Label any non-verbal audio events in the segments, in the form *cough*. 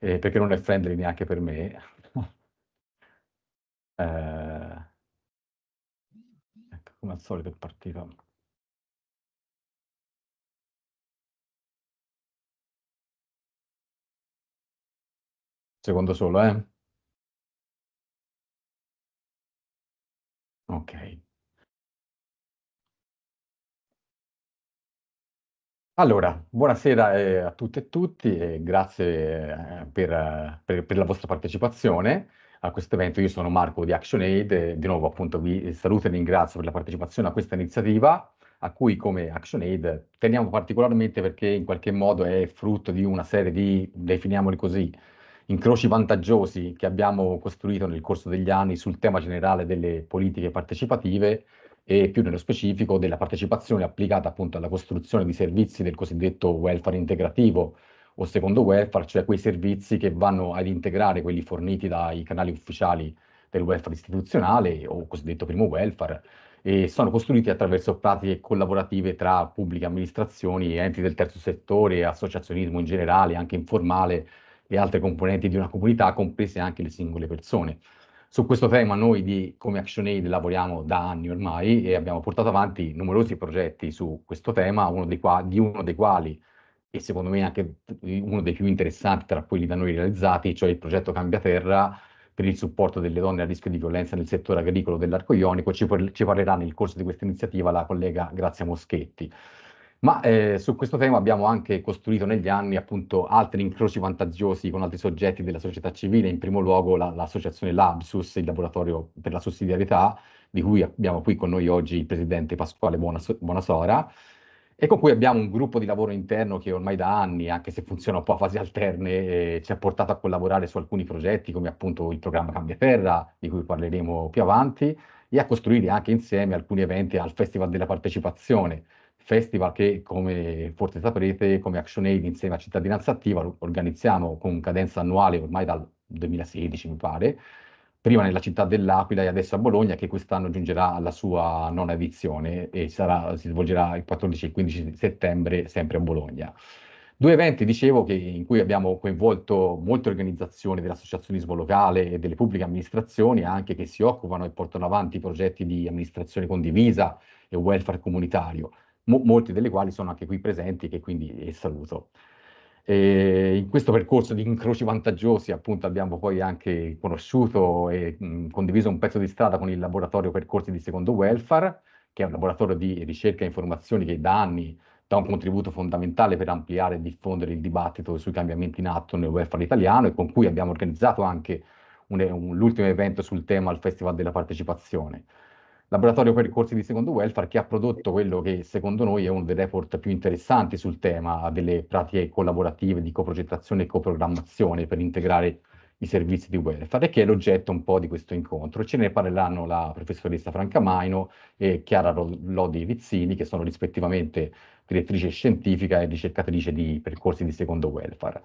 eh, perché non è friendly neanche per me. *laughs* eh, ecco, come al solito è partito. Secondo solo, eh? Ok. Allora, buonasera eh, a tutte e tutti e grazie eh, per, per- per la vostra partecipazione a questo evento. Io sono Marco di ActionAid e di nuovo appunto vi saluto e ringrazio per la partecipazione a questa iniziativa a cui come ActionAid teniamo particolarmente perché in qualche modo è frutto di una serie di, definiamoli così, incroci vantaggiosi che abbiamo costruito nel corso degli anni sul tema generale delle politiche partecipative e più nello specifico della partecipazione applicata appunto alla costruzione di servizi del cosiddetto welfare integrativo o secondo welfare, cioè quei servizi che vanno ad integrare quelli forniti dai canali ufficiali del welfare istituzionale o cosiddetto primo welfare e sono costruiti attraverso pratiche collaborative tra pubbliche amministrazioni, enti del terzo settore, associazionismo in generale, anche informale e altre componenti di una comunità, comprese anche le singole persone. Su questo tema noi di, come ActionAid lavoriamo da anni ormai e abbiamo portato avanti numerosi progetti su questo tema, uno dei, qua, di uno dei quali e secondo me anche uno dei più interessanti tra quelli da noi realizzati, cioè il progetto Cambia Terra per il supporto delle donne a rischio di violenza nel settore agricolo dell'arco ionico, ci, ci parlerà nel corso di questa iniziativa la collega Grazia Moschetti. Ma eh, su questo tema abbiamo anche costruito negli anni appunto altri incroci vantaggiosi con altri soggetti della società civile, in primo luogo la, l'associazione Labsus, il laboratorio per la sussidiarietà, di cui abbiamo qui con noi oggi il presidente Pasquale Buonasora, e con cui abbiamo un gruppo di lavoro interno che ormai da anni, anche se funziona un po' a fasi alterne, eh, ci ha portato a collaborare su alcuni progetti come appunto il programma Cambia Terra, di cui parleremo più avanti, e a costruire anche insieme alcuni eventi al Festival della Partecipazione festival che, come forse saprete, come ActionAid insieme a Cittadinanza Attiva organizziamo con cadenza annuale ormai dal 2016, mi pare, prima nella città dell'Aquila e adesso a Bologna, che quest'anno giungerà alla sua nona edizione e sarà, si svolgerà il 14 e il 15 settembre sempre a Bologna. Due eventi, dicevo, che, in cui abbiamo coinvolto molte organizzazioni dell'associazionismo locale e delle pubbliche amministrazioni, anche che si occupano e portano avanti progetti di amministrazione condivisa e welfare comunitario mo molti delle quali sono anche qui presenti che quindi eh, saluto. E ehm, in questo percorso di incroci vantaggiosi appunto abbiamo poi anche conosciuto e mh, mm, condiviso un pezzo di strada con il laboratorio percorsi di secondo welfare, che è un laboratorio di ricerca e informazioni che da anni dà un contributo fondamentale per ampliare e diffondere il dibattito sui cambiamenti in atto nel welfare italiano e con cui abbiamo organizzato anche l'ultimo evento sul tema al Festival della Partecipazione laboratorio per i corsi di secondo welfare che ha prodotto quello che secondo noi è uno dei report più interessanti sul tema delle pratiche collaborative di coprogettazione e coprogrammazione per integrare i servizi di welfare, che è l'oggetto un po' di questo incontro. Ce ne parleranno la professoressa Franca Maino e Chiara Lodi Rizzini, che sono rispettivamente direttrice scientifica e ricercatrice di percorsi di secondo welfare.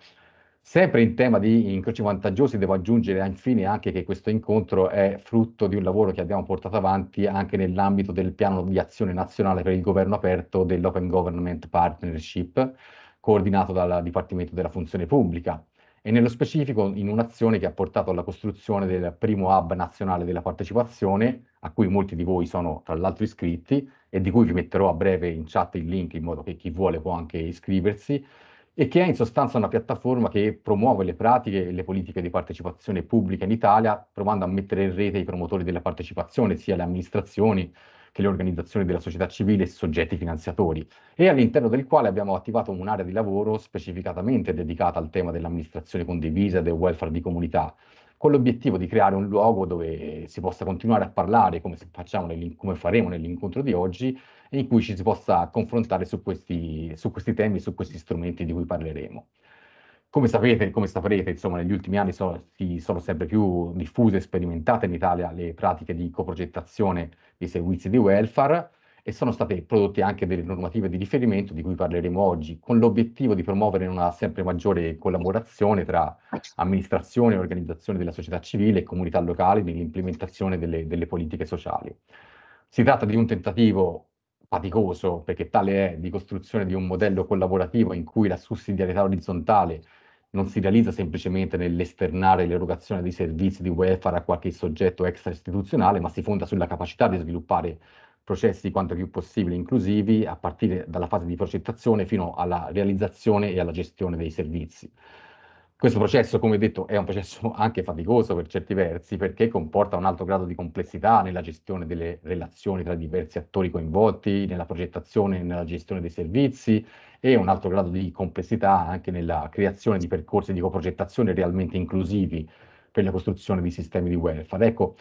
Sempre in tema di incroci vantaggiosi devo aggiungere infine anche che questo incontro è frutto di un lavoro che abbiamo portato avanti anche nell'ambito del piano di azione nazionale per il governo aperto dell'Open Government Partnership, coordinato dal Dipartimento della Funzione Pubblica e nello specifico in un'azione che ha portato alla costruzione del primo hub nazionale della partecipazione, a cui molti di voi sono tra l'altro iscritti e di cui vi metterò a breve in chat il link in modo che chi vuole può anche iscriversi, e che è in sostanza una piattaforma che promuove le pratiche e le politiche di partecipazione pubblica in Italia, provando a mettere in rete i promotori della partecipazione, sia le amministrazioni che le organizzazioni della società civile e soggetti finanziatori, e all'interno del quale abbiamo attivato un'area di lavoro specificatamente dedicata al tema dell'amministrazione condivisa e del welfare di comunità, con l'obiettivo di creare un luogo dove si possa continuare a parlare, come, nel, come faremo nell'incontro di oggi, e in cui ci si possa confrontare su questi, su questi temi, su questi strumenti di cui parleremo. Come sapete, come saprete, insomma, negli ultimi anni sono, sono, sempre più diffuse e sperimentate in Italia le pratiche di coprogettazione dei servizi di welfare, e sono state prodotte anche delle normative di riferimento di cui parleremo oggi, con l'obiettivo di promuovere una sempre maggiore collaborazione tra amministrazione, organizzazioni della società civile e comunità locali nell'implementazione delle, delle politiche sociali. Si tratta di un tentativo faticoso, perché tale è, di costruzione di un modello collaborativo in cui la sussidiarietà orizzontale non si realizza semplicemente nell'esternare l'erogazione dei servizi di welfare a qualche soggetto extra istituzionale, ma si fonda sulla capacità di sviluppare processi quanto più possibile inclusivi a partire dalla fase di progettazione fino alla realizzazione e alla gestione dei servizi. Questo processo, come detto, è un processo *laughs* anche faticoso per certi versi perché comporta un alto grado di complessità nella gestione delle relazioni tra diversi attori coinvolti, nella progettazione e nella gestione dei servizi e un alto grado di complessità anche nella creazione di percorsi di coprogettazione realmente inclusivi per la costruzione di sistemi di welfare. Ecco,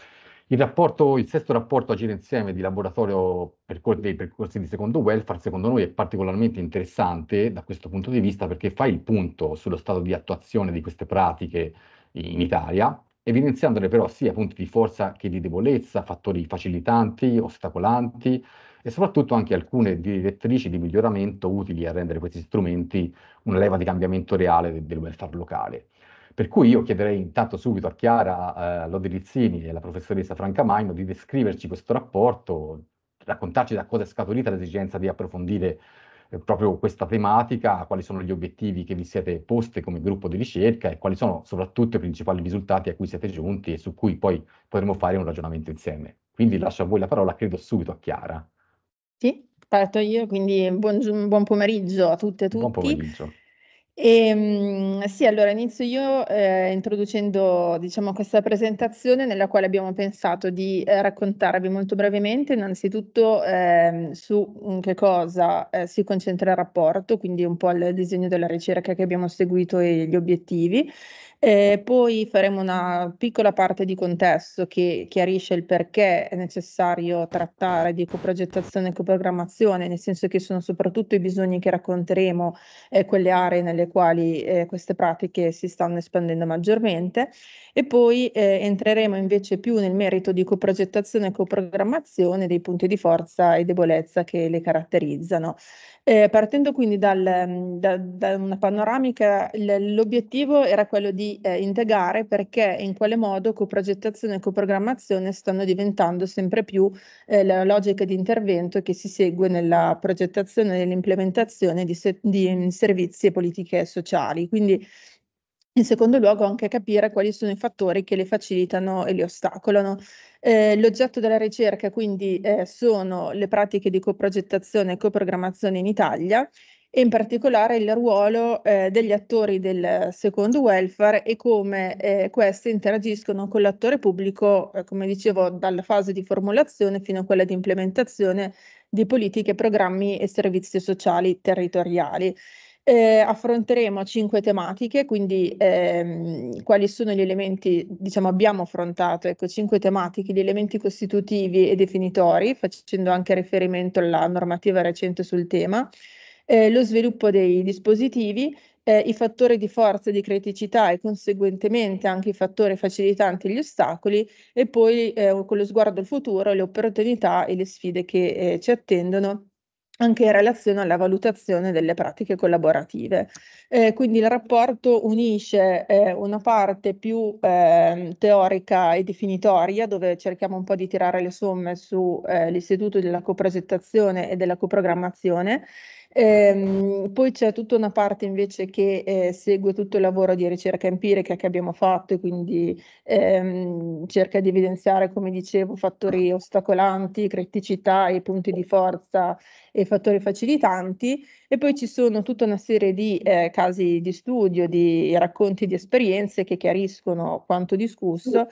il, rapporto, il sesto rapporto Agire Insieme di laboratorio percor- dei percorsi di secondo welfare, secondo noi, è particolarmente interessante da questo punto di vista perché fa il punto sullo stato di attuazione di queste pratiche in Italia, evidenziandone però sia punti di forza che di debolezza, fattori facilitanti, ostacolanti e soprattutto anche alcune direttrici di miglioramento utili a rendere questi strumenti una leva di cambiamento reale del welfare locale. Per cui io chiederei intanto subito a Chiara eh, Lodrizzini e alla professoressa Franca Maino di descriverci questo rapporto, raccontarci da cosa è scaturita l'esigenza di approfondire eh, proprio questa tematica, quali sono gli obiettivi che vi siete posti come gruppo di ricerca e quali sono soprattutto i principali risultati a cui siete giunti e su cui poi potremo fare un ragionamento insieme. Quindi lascio a voi la parola, credo subito a Chiara. Sì, parto io, quindi buon, buon pomeriggio a tutte e a tutti. Buon pomeriggio. E, ehm, sì, allora inizio io eh, introducendo diciamo, questa presentazione nella quale abbiamo pensato di eh, raccontarvi molto brevemente innanzitutto eh, su mm, che cosa eh, si concentra il rapporto, quindi un po' il disegno della ricerca che abbiamo seguito e gli obiettivi, eh, poi faremo una piccola parte di contesto che chiarisce il perché è necessario trattare di ecoprogettazione e ecoprogrammazione, nel senso che sono soprattutto i bisogni che racconteremo eh, quelle aree nelle quali eh, queste pratiche si stanno espandendo maggiormente e poi eh, entreremo invece più nel merito di coprogettazione e coprogrammazione dei punti di forza e debolezza che le caratterizzano. Eh, partendo quindi dal, mm, da, da, una panoramica, l'obiettivo era quello di eh, integrare perché e in quale modo coprogettazione e coprogrammazione stanno diventando sempre più eh, la logica di intervento che si segue nella progettazione e nell'implementazione di, se, di servizi e politiche sociali. Quindi in secondo luogo anche capire quali sono i fattori che le facilitano e le ostacolano. Eh, l'oggetto della ricerca quindi eh, sono le pratiche di coprogettazione e coprogrammazione in Italia e in particolare il ruolo eh, degli attori del secondo welfare e come eh, questi interagiscono con l'attore pubblico, eh, come dicevo, dalla fase di formulazione fino a quella di implementazione di politiche, programmi e servizi sociali territoriali. Eh, affronteremo cinque tematiche, quindi ehm, quali sono gli elementi, diciamo abbiamo affrontato ecco, cinque tematiche, gli elementi costitutivi e definitori, facendo anche riferimento alla normativa recente sul tema, eh, lo sviluppo dei dispositivi, eh, i fattori di forza e di criticità e conseguentemente anche i fattori facilitanti e gli ostacoli e poi eh, con lo sguardo al futuro le opportunità e le sfide che eh, ci attendono anche in relazione alla valutazione delle pratiche collaborative. Eh, quindi il rapporto unisce eh, una parte più eh, teorica e definitoria, dove cerchiamo un po' di tirare le somme sull'istituto eh, della coprogettazione e della coprogrammazione, Ehm, poi c'è tutta una parte invece che eh, segue tutto il lavoro di ricerca empirica che abbiamo fatto e quindi ehm, cerca di evidenziare, come dicevo, fattori ostacolanti, criticità e punti di forza e fattori facilitanti. E poi ci sono tutta una serie di eh, casi di studio, di racconti di esperienze che chiariscono quanto discusso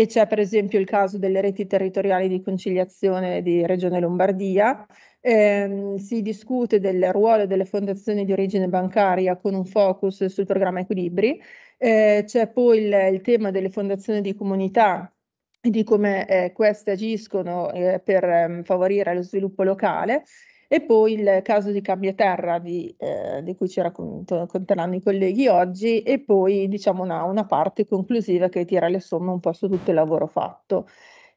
e c'è per esempio il caso delle reti territoriali di conciliazione di Regione Lombardia, eh, si discute del ruolo delle fondazioni di origine bancaria con un focus sul programma Equilibri, eh, c'è poi il, il tema delle fondazioni di comunità e di come eh, queste agiscono eh, per ehm, favorire lo sviluppo locale e poi il caso di Cambiaterra di, eh, di cui ci racconteranno i colleghi oggi e poi diciamo una, una parte conclusiva che tira le somme un po' su tutto il lavoro fatto.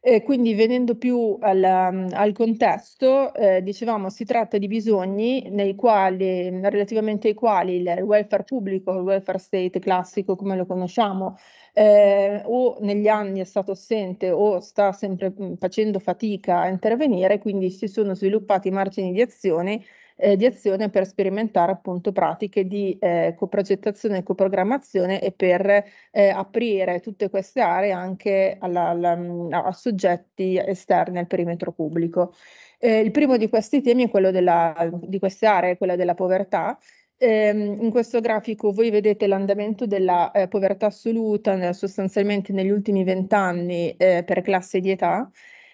Eh, quindi venendo più al, um, al contesto, eh, dicevamo si tratta di bisogni nei quali, relativamente ai quali il welfare pubblico, il welfare state classico come lo conosciamo, eh, o negli anni è stato assente o sta sempre mm, facendo fatica a intervenire, quindi si sono sviluppati margini di azione eh, di azione per sperimentare appunto pratiche di eh, coprogettazione e coprogrammazione e per eh, aprire tutte queste aree anche alla, alla, mm, a soggetti esterni al perimetro pubblico. Eh, il primo di questi temi è quello della, di queste aree, quello della povertà, ehm, in questo grafico voi vedete l'andamento della eh, povertà assoluta sostanzialmente negli ultimi vent'anni eh, per classe di età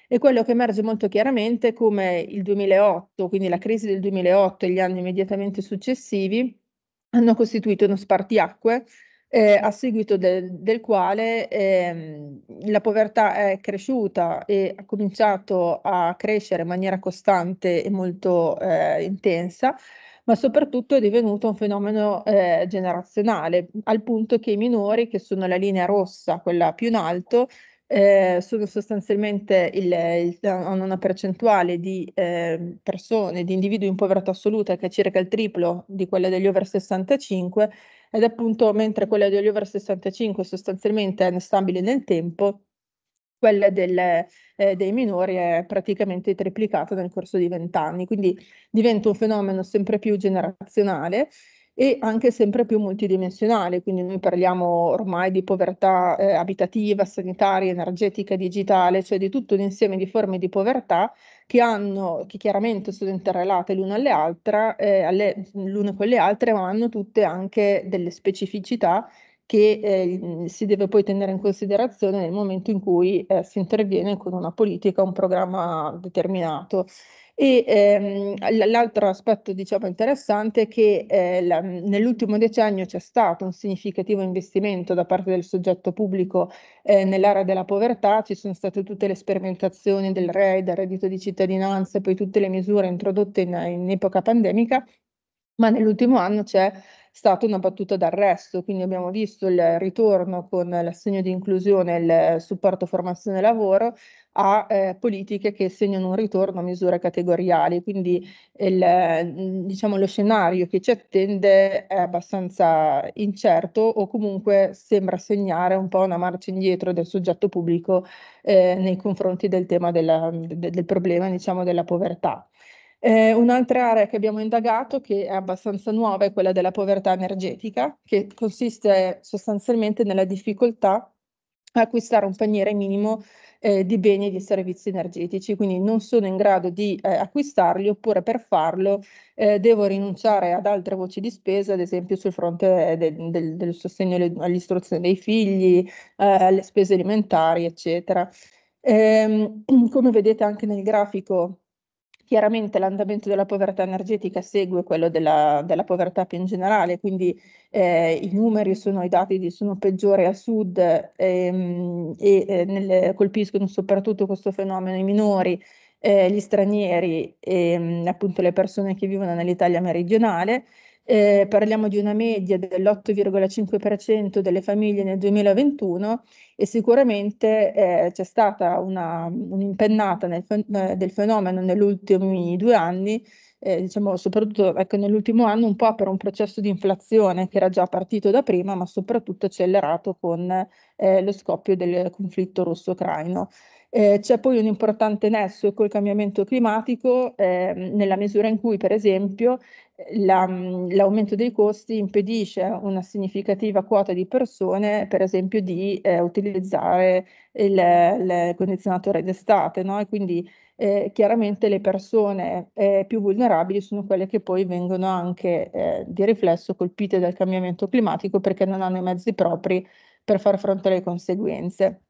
è quello che emerge molto chiaramente come il 2008, quindi la crisi del 2008 e gli anni immediatamente successivi, hanno costituito uno spartiacque eh, a seguito del, del quale eh, la povertà è cresciuta e ha cominciato a crescere in maniera costante e molto eh, intensa, ma soprattutto è divenuto un fenomeno eh, generazionale, al punto che i minori, che sono la linea rossa, quella più in alto, eh, sostanzialmente il, il, hanno una percentuale di eh, persone, di individui in povertà assoluta che è circa il triplo di quella degli over 65 ed appunto mentre quella degli over 65 sostanzialmente è stabile nel tempo, quella delle, eh, dei minori è praticamente triplicata nel corso di vent'anni, quindi diventa un fenomeno sempre più generazionale e anche sempre più multidimensionale, quindi noi parliamo ormai di povertà eh, abitativa, sanitaria, energetica, digitale, cioè di tutto un insieme di forme di povertà che hanno, che chiaramente sono interrelate l'una alle altre, eh, alle, l'una con le altre, ma hanno tutte anche delle specificità che eh, si deve poi tenere in considerazione nel momento in cui eh, si interviene con una politica, un programma determinato. E ehm, l'altro aspetto diciamo, interessante è che eh, la, nell'ultimo decennio c'è stato un significativo investimento da parte del soggetto pubblico eh, nell'area della povertà, ci sono state tutte le sperimentazioni del REI, del reddito di cittadinanza e poi tutte le misure introdotte in, in epoca pandemica, ma nell'ultimo anno c'è stata una battuta d'arresto, quindi abbiamo visto il ritorno con l'assegno di inclusione, e il supporto formazione lavoro, a eh, politiche che segnano un ritorno a misure categoriali. Quindi il, mm, diciamo, lo scenario che ci attende è abbastanza incerto o comunque sembra segnare un po' una marcia indietro del soggetto pubblico eh, nei confronti del tema della, de, del problema diciamo, della povertà. Eh, un'altra area che abbiamo indagato, che è abbastanza nuova, è quella della povertà energetica, che consiste sostanzialmente nella difficoltà a acquistare un paniere minimo eh, di beni e di servizi energetici, quindi non sono in grado di eh, acquistarli oppure per farlo eh, devo rinunciare ad altre voci di spesa, ad esempio sul fronte del, del, del sostegno all'istruzione dei figli, eh, alle spese alimentari, eccetera. Ehm, *clears throat* come vedete anche nel grafico Chiaramente l'andamento della povertà energetica segue quello della, della povertà più in generale, quindi eh, i numeri sono, i dati sono peggiori a sud ehm, e eh, nel, colpiscono soprattutto questo fenomeno i minori, eh, gli stranieri e ehm, appunto le persone che vivono nell'Italia meridionale eh, parliamo di una media dell'8,5% delle famiglie nel 2021 e sicuramente eh, c'è stata una, un'impennata nel, eh, del fenomeno negli ultimi due anni, eh, diciamo soprattutto ecco, nell'ultimo anno un po' per un processo di inflazione che era già partito da prima ma soprattutto accelerato con eh, lo scoppio del conflitto russo-ucraino. Eh, c'è poi un importante nesso col cambiamento climatico, eh, nella misura in cui, per esempio, la, l'aumento dei costi impedisce a una significativa quota di persone, per esempio, di eh, utilizzare il, il, condizionatore d'estate, no? E quindi eh, chiaramente le persone eh, più vulnerabili sono quelle che poi vengono anche eh, di riflesso colpite dal cambiamento climatico perché non hanno i mezzi propri per far fronte alle conseguenze.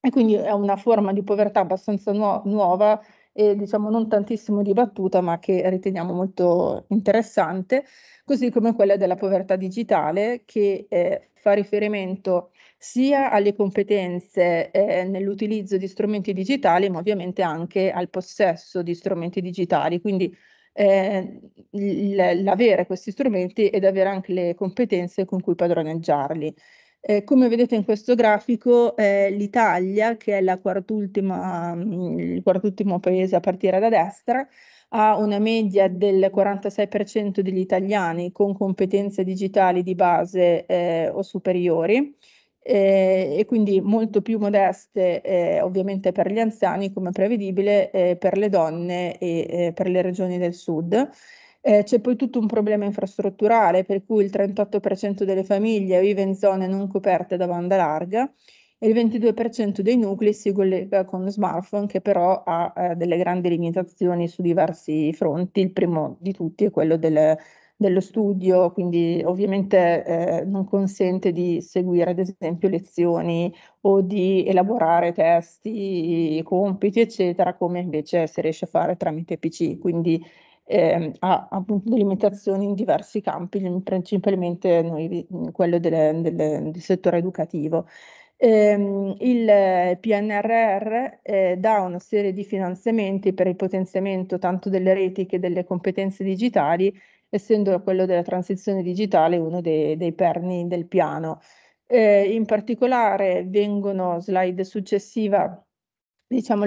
E quindi è una forma di povertà abbastanza nu- nuova e diciamo non tantissimo dibattuta, ma che riteniamo molto interessante, così come quella della povertà digitale che eh, fa riferimento sia alle competenze eh, nell'utilizzo di strumenti digitali, ma ovviamente anche al possesso di strumenti digitali. Quindi eh, l'avere questi strumenti ed avere anche le competenze con cui padroneggiarli. Eh, come vedete in questo grafico, eh, l'Italia, che è mm, il quartultimo paese a partire da destra, ha una media del 46% degli italiani con competenze digitali di base eh, o superiori. Eh, e quindi molto più modeste eh, ovviamente per gli anziani come prevedibile eh, per le donne e per le regioni del sud eh, c'è poi tutto un problema infrastrutturale, per cui il 38% delle famiglie vive in zone non coperte da banda larga e il 22% dei nuclei si collega con smartphone che però ha eh, delle grandi limitazioni su diversi fronti. Il primo di tutti è quello del, dello studio, quindi ovviamente eh, non consente di seguire ad esempio lezioni o di elaborare testi, compiti eccetera come invece si riesce a fare tramite PC. Quindi eh, ha appunto delle limitazioni in diversi campi, principalmente noi, quello delle, delle, del settore educativo. Eh, il PNRR eh, dà una serie di finanziamenti per il potenziamento tanto delle reti che delle competenze digitali, essendo quello della transizione digitale uno dei, dei perni del piano. Eh, in particolare vengono slide successiva diciamo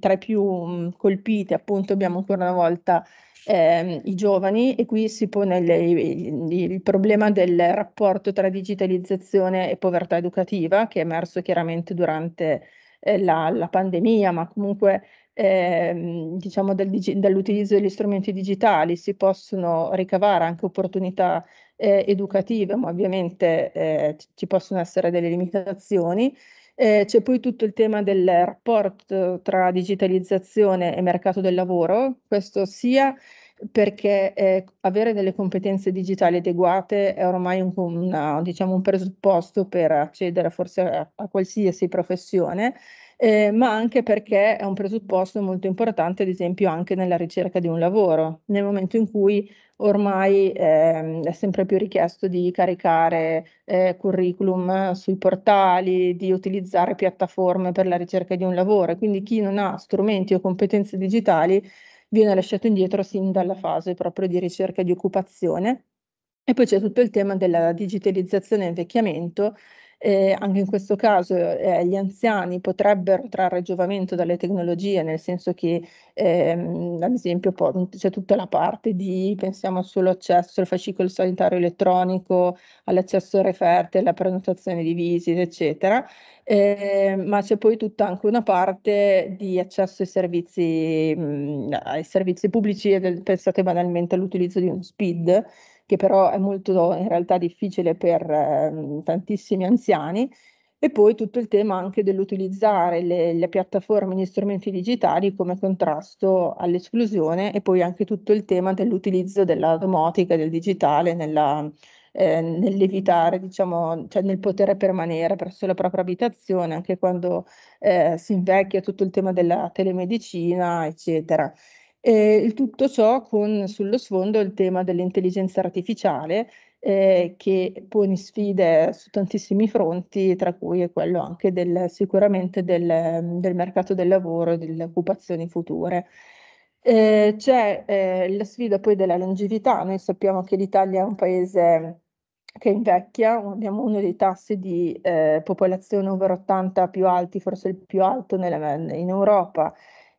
tra i più mm, colpiti appunto abbiamo ancora una volta eh, i giovani e qui si pone il, il, il, problema del rapporto tra digitalizzazione e povertà educativa che è emerso chiaramente durante eh, la, la, pandemia ma comunque eh, diciamo del, dall'utilizzo degli strumenti digitali si possono ricavare anche opportunità eh, educative ma ovviamente eh, ci possono essere delle limitazioni eh, c'è poi tutto il tema del rapporto eh, tra digitalizzazione e mercato del lavoro, questo sia perché eh, avere delle competenze digitali adeguate è ormai un, una, diciamo un presupposto per accedere forse a, a qualsiasi professione, eh, ma anche perché è un presupposto molto importante, ad esempio, anche nella ricerca di un lavoro, nel momento in cui ormai eh, è sempre più richiesto di caricare eh, curriculum sui portali, di utilizzare piattaforme per la ricerca di un lavoro, quindi chi non ha strumenti o competenze digitali viene lasciato indietro sin dalla fase proprio di ricerca di occupazione. E poi c'è tutto il tema della digitalizzazione e invecchiamento, eh, anche in questo caso eh, gli anziani potrebbero trarre giovamento dalle tecnologie, nel senso che ehm, ad esempio c'è tutta la parte di, pensiamo sull'accesso al fascicolo sanitario elettronico, all'accesso ai referte, alla prenotazione di visite, eccetera, eh, ma c'è poi tutta anche una parte di accesso ai servizi, mh, mhmm, ai servizi pubblici, pensate banalmente all'utilizzo di uno SPID che però è molto in realtà difficile per eh, tantissimi anziani. E poi tutto il tema anche dell'utilizzare le, le piattaforme e gli strumenti digitali come contrasto all'esclusione e poi anche tutto il tema dell'utilizzo della domotica del digitale nella, eh, nell'evitare, diciamo, cioè nel poter permanere presso la propria abitazione anche quando eh, si invecchia tutto il tema della telemedicina, eccetera. Eh, il tutto ciò con sullo sfondo il tema dell'intelligenza artificiale eh, che pone sfide su tantissimi fronti, tra cui è quello anche del, sicuramente del, del mercato del lavoro e delle occupazioni future. Eh, c'è eh, la sfida poi della longevità, noi sappiamo che l'Italia è un paese che invecchia, abbiamo uno dei tassi di eh, popolazione over 80 più alti, forse il più alto nella, in Europa,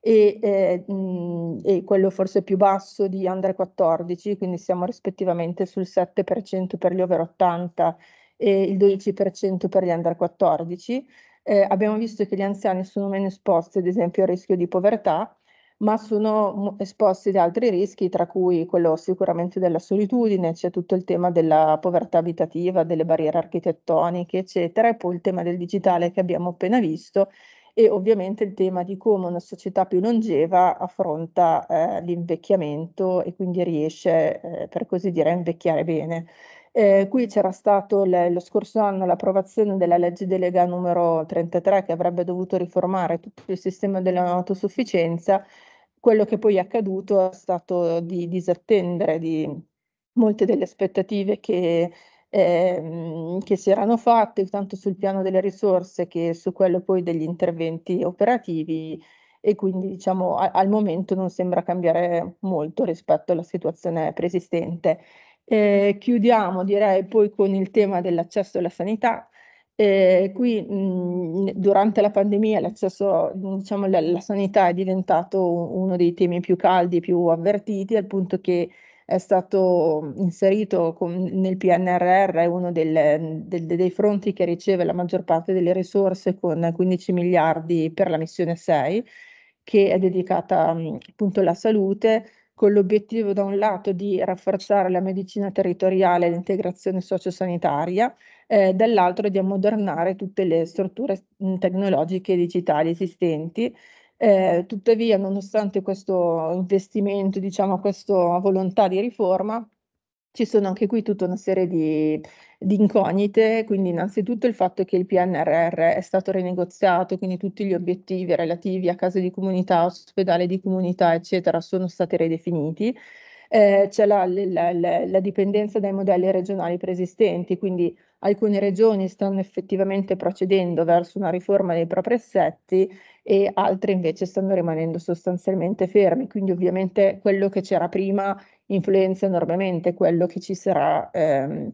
e, eh, mh, mhmm, e quello forse più basso di under 14, quindi siamo rispettivamente sul 7% per gli over 80 e il 12% per gli under 14. Eh, abbiamo visto che gli anziani sono meno esposti ad esempio al rischio di povertà, ma sono esposti ad altri rischi, tra cui quello sicuramente della solitudine, c'è tutto il tema della povertà abitativa, delle barriere architettoniche, eccetera, e poi il tema del digitale che abbiamo appena visto e ovviamente il tema di come una società più longeva affronta eh, l'invecchiamento e quindi riesce, eh, per così dire, a invecchiare bene. Eh, qui c'era stato le, lo scorso anno l'approvazione della legge delega numero 33 che avrebbe dovuto riformare tutto il sistema dell'autosufficienza. Quello che poi è accaduto è stato di disattendere di molte delle aspettative che ehm, che si erano fatte tanto sul piano delle risorse che su quello poi degli interventi operativi e quindi diciamo a, al momento non sembra cambiare molto rispetto alla situazione preesistente. Eh, chiudiamo direi poi con il tema dell'accesso alla sanità. Eh, qui mh, durante la pandemia l'accesso, diciamo, alla sanità è diventato uno dei temi più caldi, più avvertiti, al punto che è stato inserito con, nel PNRR, è uno del, del, dei fronti che riceve la maggior parte delle risorse con 15 miliardi per la missione 6, che è dedicata appunto alla salute con l'obiettivo da un lato di rafforzare la medicina territoriale e l'integrazione sociosanitaria, eh, dall'altro di ammodernare tutte le strutture tecnologiche e digitali esistenti eh, tuttavia, nonostante questo investimento, diciamo, questa volontà di riforma, ci sono anche qui tutta una serie di, di, incognite, quindi innanzitutto il fatto che il PNRR è stato rinegoziato, quindi tutti gli obiettivi relativi a case di comunità, ospedale di comunità, eccetera, sono stati ridefiniti. Eh, c'è la, la, la, la dipendenza dai modelli regionali preesistenti, quindi alcune regioni stanno effettivamente procedendo verso una riforma dei propri assetti e altre invece stanno rimanendo sostanzialmente fermi. quindi ovviamente quello che c'era prima influenza enormemente quello che ci sarà ehm,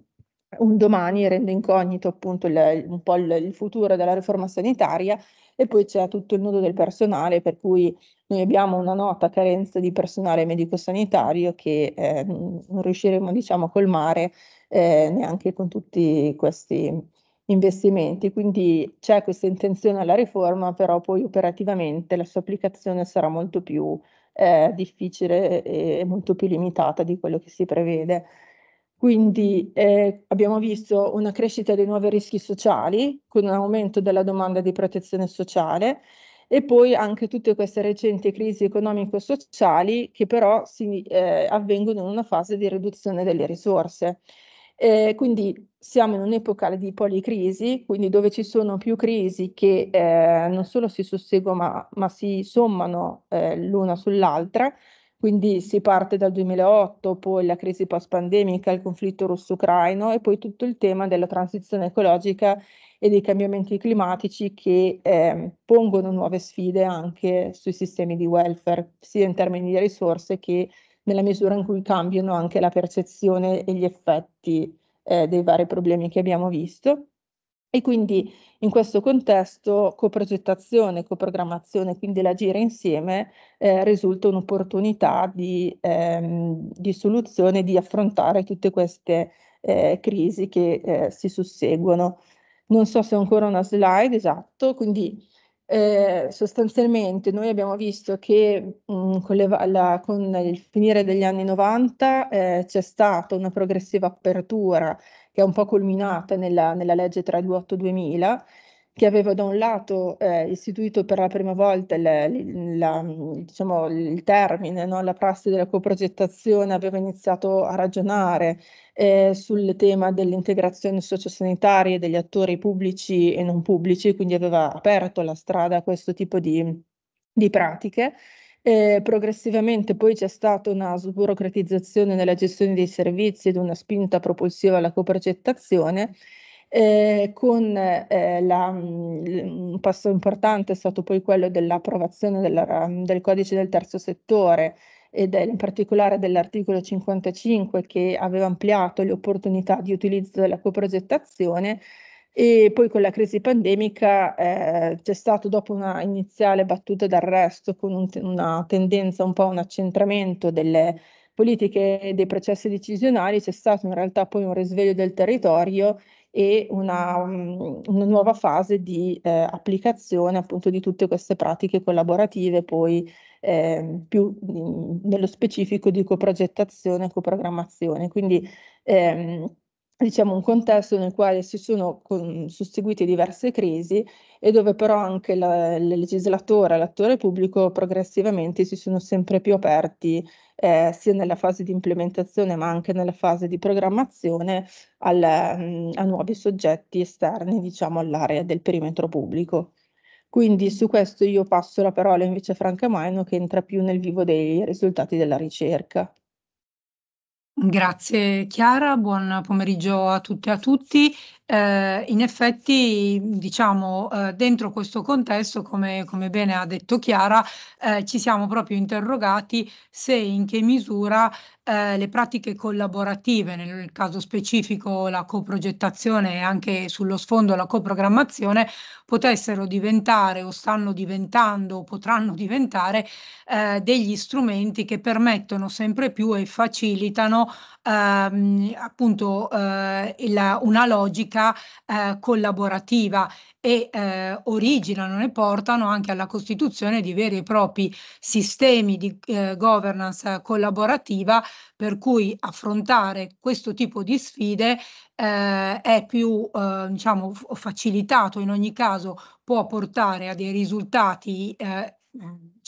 un domani rende incognito appunto il, un po' il, il futuro della riforma sanitaria e poi c'è tutto il nodo del personale per cui noi abbiamo una nota carenza di personale medico sanitario che eh, non riusciremo diciamo a colmare eh, neanche con tutti questi investimenti. Quindi c'è questa intenzione alla riforma, però poi operativamente la sua applicazione sarà molto più eh, difficile e molto più limitata di quello che si prevede. Quindi eh, abbiamo visto una crescita dei nuovi rischi sociali con un aumento della domanda di protezione sociale e poi anche tutte queste recenti crisi economico-sociali che però si, eh, avvengono in una fase di riduzione delle risorse. Eh, quindi siamo in un'epoca di policrisi, quindi dove ci sono più crisi che eh, non solo si susseguono ma, ma, si sommano eh, l'una sull'altra, quindi si parte dal 2008, poi la crisi post-pandemica, il conflitto russo-ucraino e poi tutto il tema della transizione ecologica e dei cambiamenti climatici che eh, pongono nuove sfide anche sui sistemi di welfare, sia in termini di risorse che di nella misura in cui cambiano anche la percezione e gli effetti eh, dei vari problemi che abbiamo visto. E quindi in questo contesto coprogettazione, coprogrammazione, quindi l'agire insieme, eh, risulta un'opportunità di, ehm, di, soluzione, di affrontare tutte queste eh, crisi che eh, si susseguono. Non so se ho ancora una slide, esatto, quindi eh, sostanzialmente noi abbiamo visto che mh, mm, con, le, la, con, il finire degli anni 90 eh, c'è stata una progressiva apertura che è un po' culminata nella, nella legge 328-2000 che avevo da un lato eh, istituito per la prima volta la, la, diciamo, il termine, no? la prassi della coprogettazione, aveva iniziato a ragionare eh, sul tema dell'integrazione sociosanitaria degli attori pubblici e non pubblici, quindi aveva aperto la strada a questo tipo di, di pratiche. Eh, progressivamente poi c'è stata una sburocratizzazione nella gestione dei servizi ed una spinta propulsiva alla coprogettazione eh, con eh, la, mm, un passo importante è stato poi quello dell'approvazione della, del codice del terzo settore e del, in particolare dell'articolo 55 che aveva ampliato le opportunità di utilizzo della coprogettazione e poi con la crisi pandemica eh, c'è stato dopo una iniziale battuta d'arresto con un, una tendenza un po' a un accentramento delle politiche e dei processi decisionali, c'è stato in realtà poi un risveglio del territorio e una, mm, una nuova fase di eh, applicazione appunto di tutte queste pratiche collaborative, poi eh, più mm, nello specifico di coprogettazione e coprogrammazione. Quindi ehm, diciamo, un contesto nel quale si sono con, susseguite diverse crisi e dove però anche la, il legislatore l'attore pubblico progressivamente si sono sempre più aperti eh, sia nella fase di implementazione ma anche nella fase di programmazione al, mm, a nuovi soggetti esterni diciamo, all'area del perimetro pubblico. Quindi su questo io passo la parola invece a Franca Maino che entra più nel vivo dei risultati della ricerca. Grazie Chiara, buon pomeriggio a tutte e a tutti. Eh, in effetti, diciamo, eh, dentro questo contesto, come, come, bene ha detto Chiara, eh, ci siamo proprio interrogati se e in che misura eh, le pratiche collaborative, nel caso specifico la coprogettazione e anche sullo sfondo la coprogrammazione, potessero diventare o stanno diventando o potranno diventare eh, degli strumenti che permettono sempre più e facilitano ehm, appunto eh, la, una logica politica eh, collaborativa e eh, originano e portano anche alla costituzione di veri e propri sistemi di eh, governance collaborativa per cui affrontare questo tipo di sfide eh, è più eh, diciamo, facilitato in ogni caso può portare a dei risultati eh,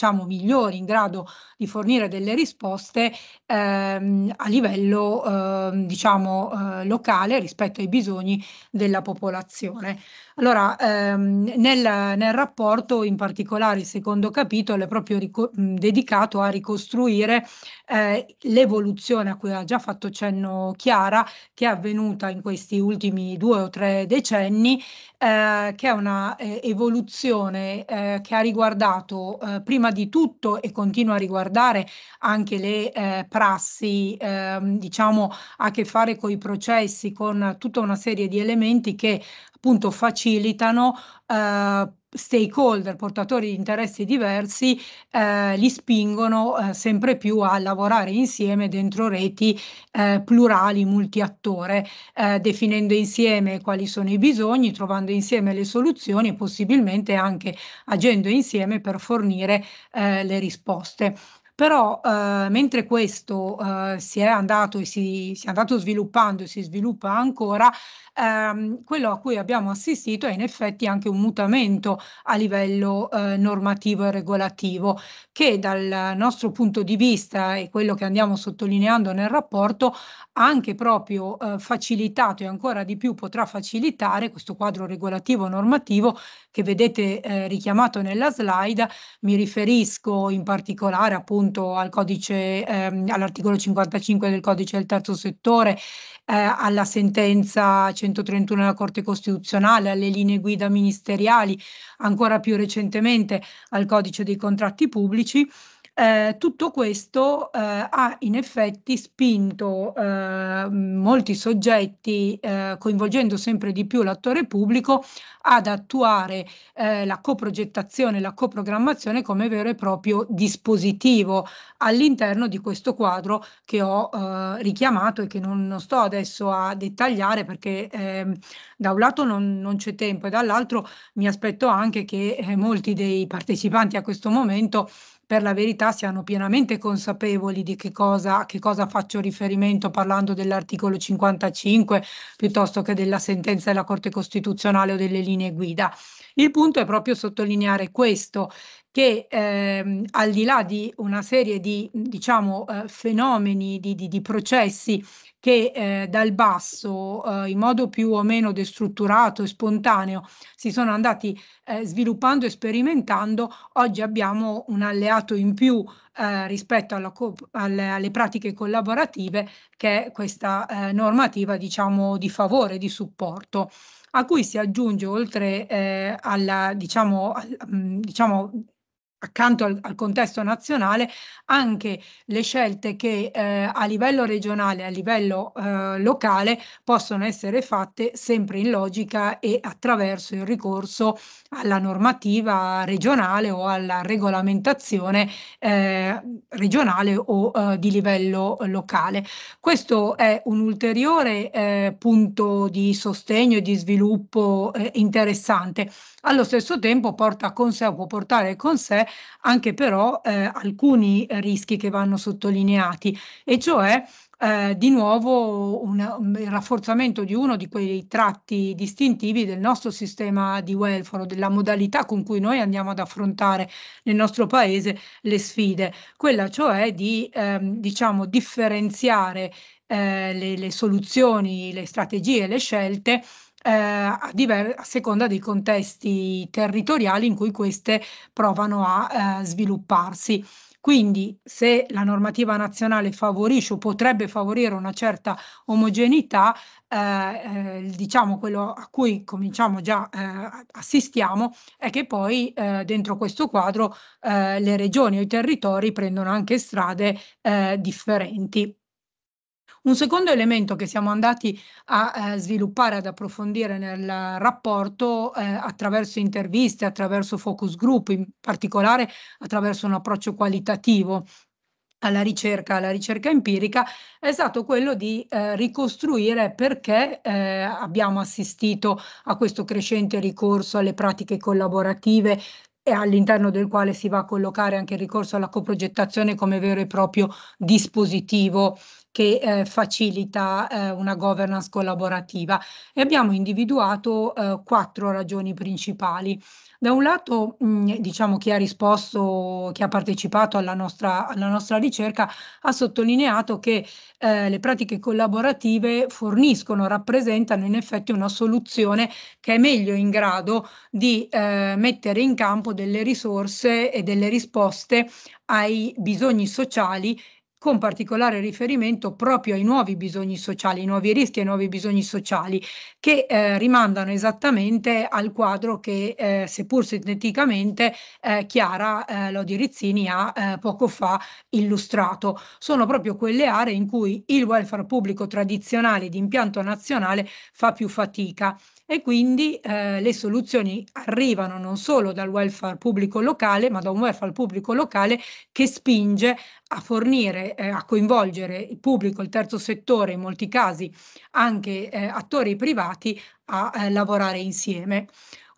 diciamo, migliori in grado di fornire delle risposte ehm, a livello ehm, diciamo, eh, locale rispetto ai bisogni della popolazione. Allora, ehm, nel, nel, rapporto, in particolare il secondo capitolo, è proprio rico- dedicato a ricostruire eh, l'evoluzione a cui ha già fatto cenno Chiara, che è avvenuta in questi ultimi due o tre decenni eh, che è una eh, evoluzione eh, che ha riguardato eh, prima di tutto e continua a riguardare anche le eh, prassi, ehm, diciamo, ha a che fare con i processi, con tutta una serie di elementi che appunto facilitano eh, stakeholder, portatori di interessi diversi, eh, li spingono eh, sempre più a lavorare insieme dentro reti eh, plurali, multiattore, eh, definendo insieme quali sono i bisogni, trovando insieme le soluzioni e possibilmente anche agendo insieme per fornire eh, le risposte. Però eh, mentre questo eh, si è andato e si, si, è andato sviluppando e si sviluppa ancora, ehm, quello a cui abbiamo assistito è in effetti anche un mutamento a livello eh, normativo e regolativo che dal nostro punto di vista e quello che andiamo sottolineando nel rapporto ha anche proprio eh, facilitato e ancora di più potrà facilitare questo quadro regolativo normativo che vedete eh, richiamato nella slide, mi riferisco in particolare appunto al codice, ehm, all'articolo 55 del codice del terzo settore, eh, alla sentenza 131 della Corte Costituzionale, alle linee guida ministeriali, ancora più recentemente al codice dei contratti pubblici eh, tutto questo eh, ha in effetti spinto eh, molti soggetti, eh, coinvolgendo sempre di più l'attore pubblico, ad attuare eh, la coprogettazione, la coprogrammazione come vero e proprio dispositivo all'interno di questo quadro che ho richiamato e che non, non, sto adesso a dettagliare perché ehm, da un lato non, non c'è tempo e dall'altro mi aspetto anche che molti dei partecipanti a questo momento per la verità siano pienamente consapevoli di che cosa, che cosa faccio riferimento parlando dell'articolo 55 piuttosto che della sentenza della Corte Costituzionale o delle linee guida. Il punto è proprio sottolineare questo, che ehm, al di là di una serie di diciamo, eh, fenomeni, di, di, di, processi che eh, dal basso, eh, in modo più o meno destrutturato e spontaneo, si sono andati eh, sviluppando e sperimentando, oggi abbiamo un alleato in più eh, rispetto co- alle, alle, pratiche collaborative, che è questa eh, normativa diciamo, di favore, di supporto a cui si aggiunge oltre eh, alla, diciamo, al, mm, diciamo, accanto al, al, contesto nazionale anche le scelte che eh, a livello regionale, a livello eh, locale possono essere fatte sempre in logica e attraverso il ricorso alla normativa regionale o alla regolamentazione eh, regionale o eh, di livello locale. Questo è un ulteriore eh, punto di sostegno e di sviluppo eh, interessante. Allo stesso tempo porta con sé, può portare con sé anche però eh, alcuni rischi che vanno sottolineati, e cioè eh, di nuovo una, un rafforzamento di uno di quei tratti distintivi del nostro sistema di welfare, della modalità con cui noi andiamo ad affrontare nel nostro paese le sfide, quella cioè di ehm, diciamo, differenziare eh, le, le soluzioni, le strategie, le scelte eh, a, diver- a, seconda dei contesti territoriali in cui queste provano a eh, svilupparsi. Quindi se la normativa nazionale favorisce o potrebbe favorire una certa omogeneità, eh, eh diciamo quello a cui cominciamo già eh, assistiamo è che poi eh, dentro questo quadro eh, le regioni o i territori prendono anche strade differenti. Un secondo elemento che siamo andati a eh, sviluppare, ad approfondire nel rapporto eh, attraverso interviste, attraverso focus group, in particolare attraverso un approccio qualitativo alla ricerca, alla ricerca empirica, è stato quello di eh, ricostruire perché eh, abbiamo assistito a questo crescente ricorso alle pratiche collaborative e all'interno del quale si va a collocare anche il ricorso alla coprogettazione come vero e proprio dispositivo che eh, facilita eh, una governance collaborativa e abbiamo individuato eh, quattro ragioni principali. Da un lato, mh, mm, diciamo, chi ha risposto, chi ha partecipato alla nostra, alla nostra ricerca, ha sottolineato che eh, le pratiche collaborative forniscono, rappresentano in effetti una soluzione che è meglio in grado di eh, mettere in campo delle risorse e delle risposte ai bisogni sociali con particolare riferimento proprio ai nuovi bisogni sociali, ai nuovi rischi e ai nuovi bisogni sociali, che eh, rimandano esattamente al quadro che, eh, seppur sinteticamente, eh, Chiara eh, Lodi Rizzini ha eh, poco fa illustrato. Sono proprio quelle aree in cui il welfare pubblico tradizionale di impianto nazionale fa più fatica e quindi eh, le soluzioni arrivano non solo dal welfare pubblico locale, ma da un welfare pubblico locale che spinge a fornire, eh, a coinvolgere il pubblico, il terzo settore, in molti casi anche eh, attori privati a eh, lavorare insieme.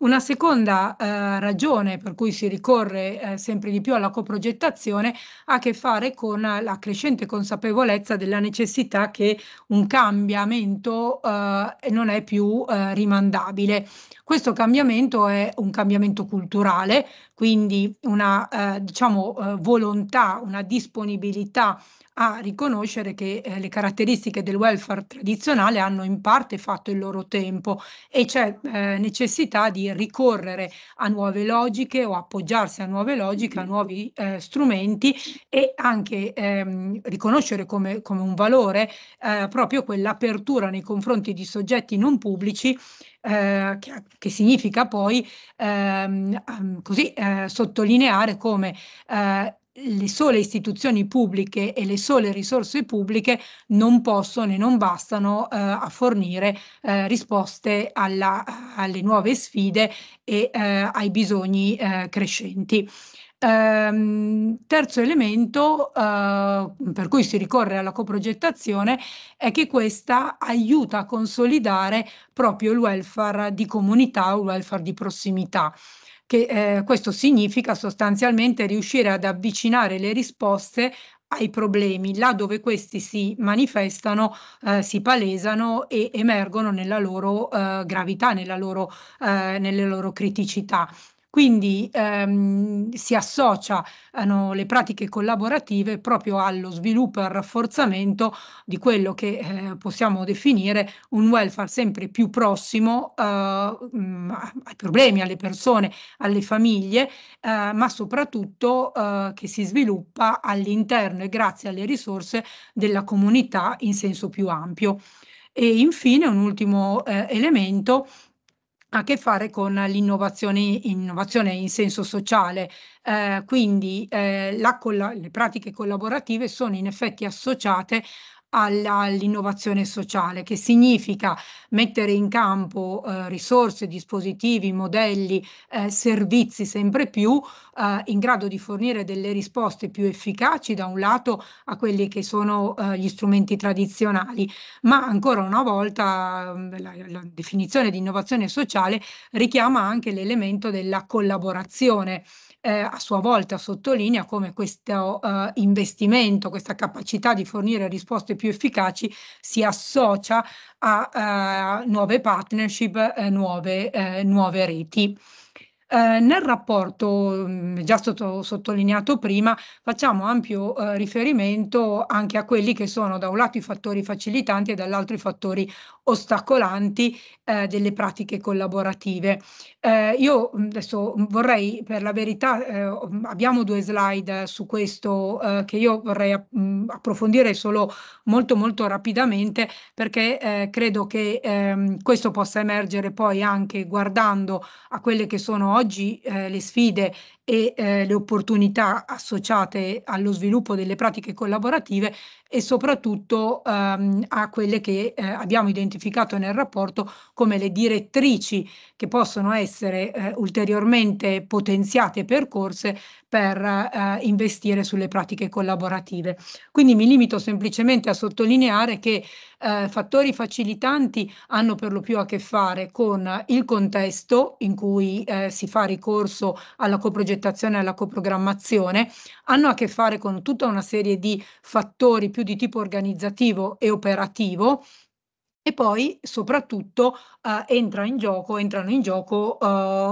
Una seconda eh, ragione per cui si ricorre eh, sempre di più alla coprogettazione ha a che fare con la crescente consapevolezza della necessità che un cambiamento eh, non è più eh, rimandabile. Questo cambiamento è un cambiamento culturale, quindi una eh, diciamo, eh, volontà, una disponibilità a riconoscere che eh, le caratteristiche del welfare tradizionale hanno in parte fatto il loro tempo e c'è eh, necessità di ricorrere a nuove logiche o appoggiarsi a nuove logiche, a nuovi eh, strumenti e anche ehm, riconoscere come, come, un valore eh, proprio quell'apertura nei confronti di soggetti non pubblici eh, che, che, significa poi ehm, ehm, così, eh, sottolineare come eh, le sole istituzioni pubbliche e le sole risorse pubbliche non possono e non bastano eh, a fornire eh, risposte alla, alle nuove sfide e eh, ai bisogni eh, crescenti. Ehm, terzo elemento eh, per cui si ricorre alla coprogettazione è che questa aiuta a consolidare proprio il welfare di comunità o il welfare di prossimità. Che, eh, questo significa sostanzialmente riuscire ad avvicinare le risposte ai problemi, là dove questi si manifestano, eh, si palesano e emergono nella loro eh, gravità, nella loro, eh, nelle loro criticità. Quindi ehm, si associano le pratiche collaborative proprio allo sviluppo e al rafforzamento di quello che eh, possiamo definire un welfare sempre più prossimo eh, mm, ai problemi, alle persone, alle famiglie, eh, ma soprattutto eh, che si sviluppa all'interno e grazie alle risorse della comunità in senso più ampio. E infine un ultimo eh, elemento a che fare con l'innovazione innovazione in senso sociale. Eh, quindi eh, colla- le pratiche collaborative sono in effetti associate all'innovazione sociale, che significa mettere in campo eh, risorse, dispositivi, modelli, eh, servizi sempre più eh, in grado di fornire delle risposte più efficaci da un lato a quelli che sono eh, gli strumenti tradizionali, ma ancora una volta mm, la, la definizione di innovazione sociale richiama anche l'elemento della collaborazione eh, a sua volta sottolinea come questo eh, investimento, questa capacità di fornire risposte più efficaci si associa a eh, nuove partnership, eh, nuove, eh, nuove reti. Eh, nel rapporto, mm, già sotto, sottolineato prima, facciamo ampio eh, riferimento anche a quelli che sono da un lato i fattori facilitanti e dall'altro i fattori ostacolanti eh, delle pratiche collaborative. Eh, io adesso vorrei, per la verità, eh, abbiamo due slide su questo eh, che io vorrei approfondire solo molto molto rapidamente perché eh, credo che ehm, questo possa emergere poi anche guardando a quelle che sono oggi eh, le sfide e le opportunità associate allo sviluppo delle pratiche collaborative e soprattutto ehm, a quelle che eh, abbiamo identificato nel rapporto come le direttrici che possono essere eh, ulteriormente potenziate e percorse per eh, investire sulle pratiche collaborative. Quindi mi limito semplicemente a sottolineare che eh, fattori facilitanti hanno per lo più a che fare con il contesto in cui eh, si fa ricorso alla coprogettazione e alla coprogrammazione, hanno a che fare con tutta una serie di fattori più di tipo organizzativo e operativo e poi soprattutto eh, entra in gioco, entrano in gioco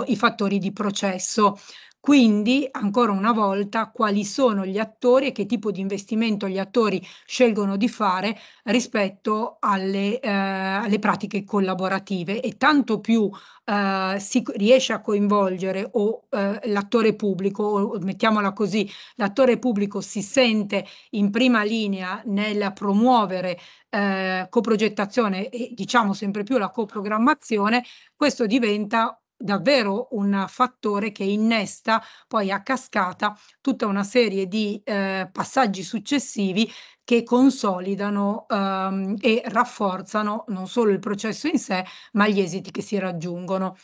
eh, i fattori di processo. Quindi, ancora una volta, quali sono gli attori e che tipo di investimento gli attori scelgono di fare rispetto alle, eh, alle pratiche collaborative e tanto più eh, si riesce a coinvolgere o eh, l'attore pubblico, o mettiamola così, l'attore pubblico si sente in prima linea nel promuovere eh, coprogettazione e diciamo sempre più la coprogrammazione, questo diventa davvero un fattore che innesta poi a cascata tutta una serie di eh, passaggi successivi che consolidano ehm, e rafforzano non solo il processo in sé, ma gli esiti che si raggiungono.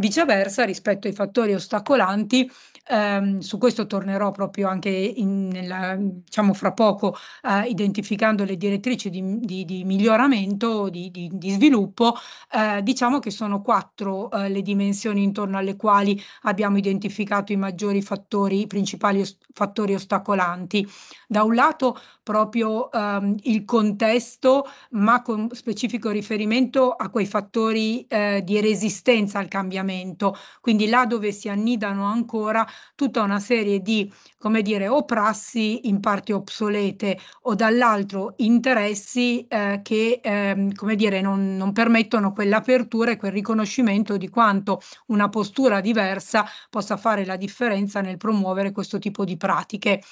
Viceversa, rispetto ai fattori ostacolanti, ehm, su questo tornerò proprio anche in, nella, diciamo fra poco, eh, identificando le direttrici di, di, di miglioramento, di, di sviluppo, eh, diciamo che sono quattro eh, le dimensioni intorno alle quali abbiamo identificato i maggiori fattori, i principali os- fattori ostacolanti. Da un lato proprio ehm, il contesto, ma con specifico riferimento a quei fattori eh, di resistenza al cambiamento. Quindi là dove si annidano ancora tutta una serie di, come dire, o prassi in parte obsolete o dall'altro interessi eh, che, ehm, come dire, non, non permettono quell'apertura e quel riconoscimento di quanto una postura diversa possa fare la differenza nel promuovere questo tipo di pratiche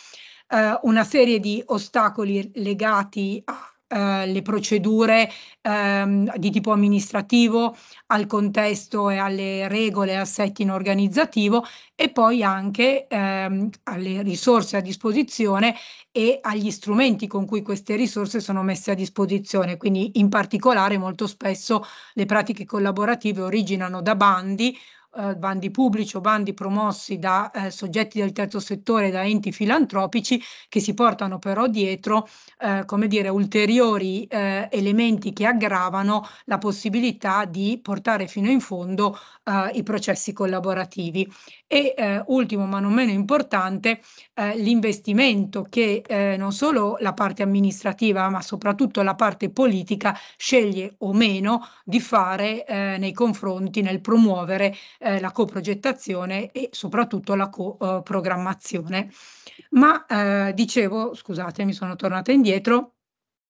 eh, una serie di ostacoli legati alle eh, procedure ehm, di tipo amministrativo, al contesto e alle regole e al setting organizzativo e poi anche ehm, alle risorse a disposizione e agli strumenti con cui queste risorse sono messe a disposizione. Quindi in particolare molto spesso le pratiche collaborative originano da bandi eh, bandi pubblici o bandi promossi da eh, soggetti del terzo settore, da enti filantropici, che si portano però dietro, eh, come dire, ulteriori eh, elementi che aggravano la possibilità di portare fino in fondo eh, i processi collaborativi. E eh, ultimo ma non meno importante, eh, l'investimento che eh, non solo la parte amministrativa ma soprattutto la parte politica sceglie o meno di fare eh, nei confronti nel promuovere eh, eh, la coprogettazione e soprattutto la coprogrammazione. Ma eh, dicevo, scusate, mi sono tornata indietro,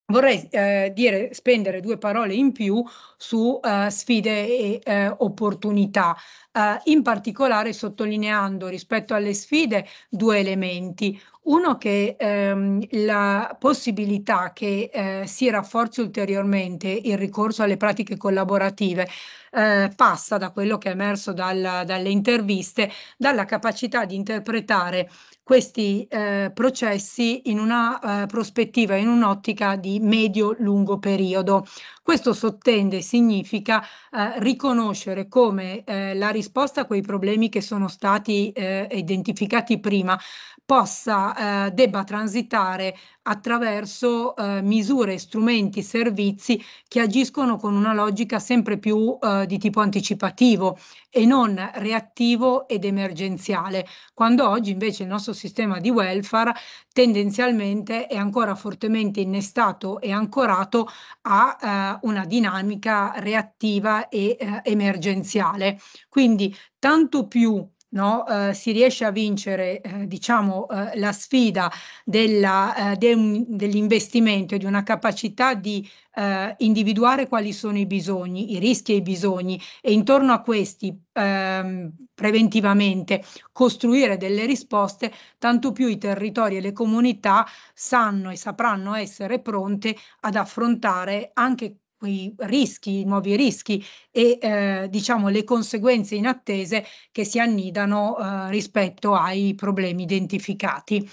Vorrei eh, dire, spendere due parole in più su eh, sfide e eh, opportunità, eh, in particolare sottolineando rispetto alle sfide due elementi. Uno che ehm, la possibilità che eh, si rafforzi ulteriormente il ricorso alle pratiche collaborative, eh, passa da quello che è emerso dal, dalle interviste, dalla capacità di interpretare questi eh, processi in una eh, prospettiva, in un'ottica di medio-lungo periodo. Questo sottende, significa eh, riconoscere come eh, la risposta a quei problemi che sono stati eh, identificati prima possa, eh, debba transitare attraverso eh, misure, strumenti, servizi che agiscono con una logica sempre più eh, di tipo anticipativo e non reattivo ed emergenziale, quando oggi invece il nostro sistema di welfare tendenzialmente è ancora fortemente innestato e ancorato a eh, una dinamica reattiva e eh, emergenziale. Quindi tanto più No, eh, si riesce a vincere eh, diciamo, eh, la sfida della, eh, de dell'investimento e di una capacità di eh, individuare quali sono i bisogni, i rischi e i bisogni e intorno a questi ehm, preventivamente costruire delle risposte, tanto più i territori e le comunità sanno e sapranno essere pronte ad affrontare anche quei rischi, nuovi rischi e eh, diciamo le conseguenze inattese che si annidano eh, rispetto ai problemi identificati.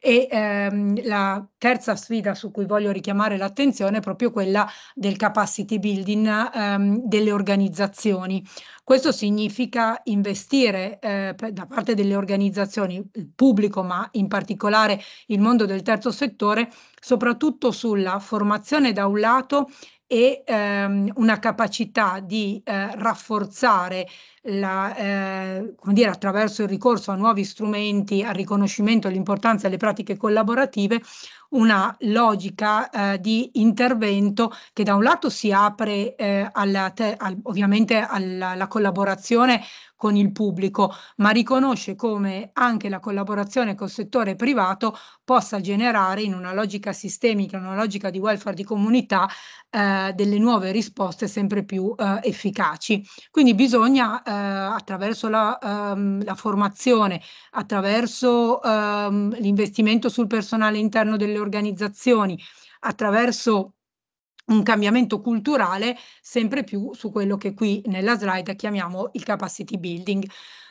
E ehm, la terza sfida su cui voglio richiamare l'attenzione è proprio quella del capacity building ehm, delle organizzazioni. Questo significa investire eh, da parte delle organizzazioni, il pubblico, ma in particolare il mondo del terzo settore, soprattutto sulla formazione da un lato e ehm, una capacità di eh, rafforzare la, eh, come dire, attraverso il ricorso a nuovi strumenti, al riconoscimento dell'importanza delle pratiche collaborative, una logica eh, di intervento che da un lato si apre eh, alla te, al, ovviamente alla, alla collaborazione con il pubblico, ma riconosce come anche la collaborazione col settore privato possa generare in una logica sistemica, in una logica di welfare di comunità, eh, delle nuove risposte sempre più eh, efficaci. Quindi bisogna eh, eh, attraverso la, um, la, formazione, attraverso um, l'investimento sul personale interno delle organizzazioni, attraverso un cambiamento culturale sempre più su quello che qui nella slide chiamiamo il capacity building.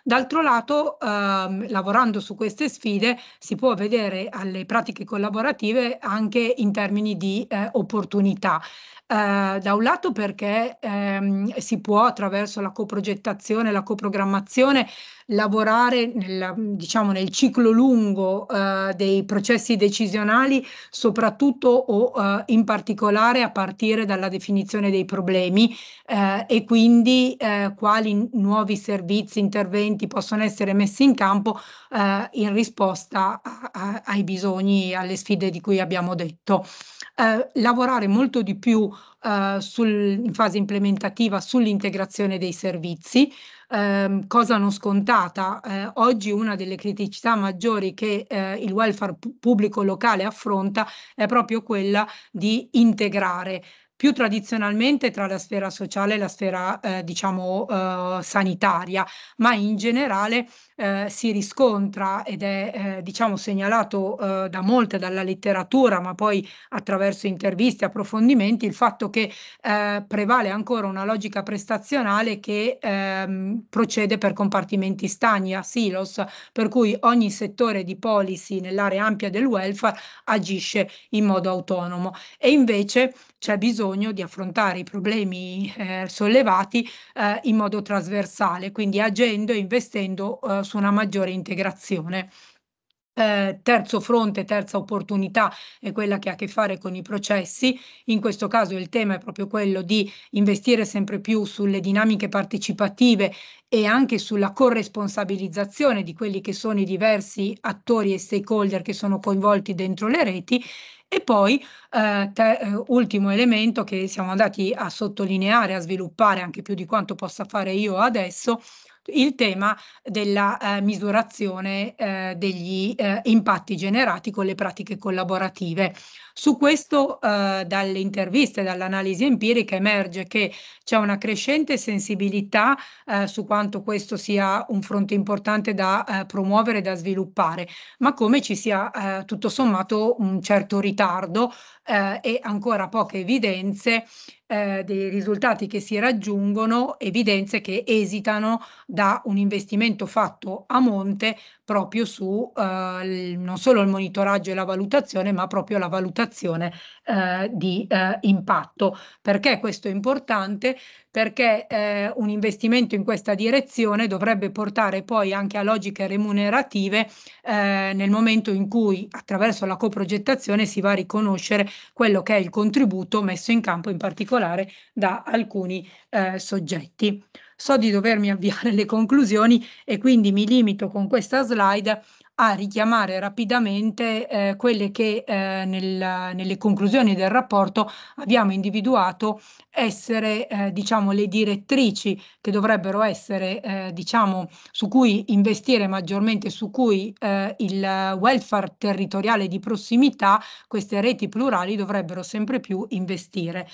D'altro lato, ehm, lavorando su queste sfide, si può vedere alle pratiche collaborative anche in termini di eh, opportunità. Eh, da un lato perché ehm, si può attraverso la coprogettazione, la coprogrammazione lavorare nel, diciamo, nel ciclo lungo eh, dei processi decisionali, soprattutto o eh, in particolare a partire dalla definizione dei problemi eh, e quindi eh, quali nuovi servizi, interventi strumenti possono essere messi in campo eh, in risposta a, a, ai bisogni, alle sfide di cui abbiamo detto. Eh, lavorare molto di più eh, sul, in fase implementativa sull'integrazione dei servizi, ehm, cosa non scontata. Eh, oggi una delle criticità maggiori che eh, il welfare pubblico locale affronta è proprio quella di integrare più tradizionalmente tra la sfera sociale e la sfera, eh, diciamo, eh, sanitaria, ma in generale eh, si riscontra ed è eh, diciamo segnalato eh, da molte dalla letteratura, ma poi attraverso interviste, approfondimenti, il fatto che eh, prevale ancora una logica prestazionale che ehm, procede per compartimenti stagni, a silos, per cui ogni settore di policy nell'area ampia del welfare agisce in modo autonomo e invece c'è bisogno di affrontare i problemi eh, sollevati in modo trasversale, quindi agendo e investendo eh, su una maggiore integrazione. Eh, terzo fronte, terza opportunità è quella che ha a che fare con i processi. In questo caso il tema è proprio quello di investire sempre più sulle dinamiche partecipative e anche sulla corresponsabilizzazione di quelli che sono i diversi attori e stakeholder che sono coinvolti dentro le reti. E poi, eh, te, eh, ultimo elemento che siamo andati a sottolineare, a sviluppare anche più di quanto possa fare io adesso, il tema della eh, misurazione eh, degli eh, impatti generati con le pratiche collaborative. Su questo eh, dalle interviste, dall'analisi empirica emerge che c'è una crescente sensibilità eh, su quanto questo sia un fronte importante da eh, promuovere e da sviluppare, ma come ci sia tutto sommato un certo ritardo eh, e ancora poche evidenze eh, dei risultati che si raggiungono, evidenze che esitano da un investimento fatto a monte proprio su eh, non solo il monitoraggio e la valutazione, ma proprio la valutazione eh, di eh, impatto. Perché questo è importante? Perché eh, un investimento in questa direzione dovrebbe portare poi anche a logiche remunerative eh, nel momento in cui attraverso la coprogettazione si va a riconoscere quello che è il contributo messo in campo in particolare da alcuni eh, soggetti so di dovermi avviare alle *laughs* conclusioni e quindi mi limito con questa slide a richiamare rapidamente eh, quelle che eh, nel, nelle conclusioni del rapporto abbiamo individuato essere eh, diciamo le direttrici che dovrebbero essere eh, diciamo su cui investire maggiormente su cui eh, il welfare territoriale di prossimità queste reti plurali dovrebbero sempre più investire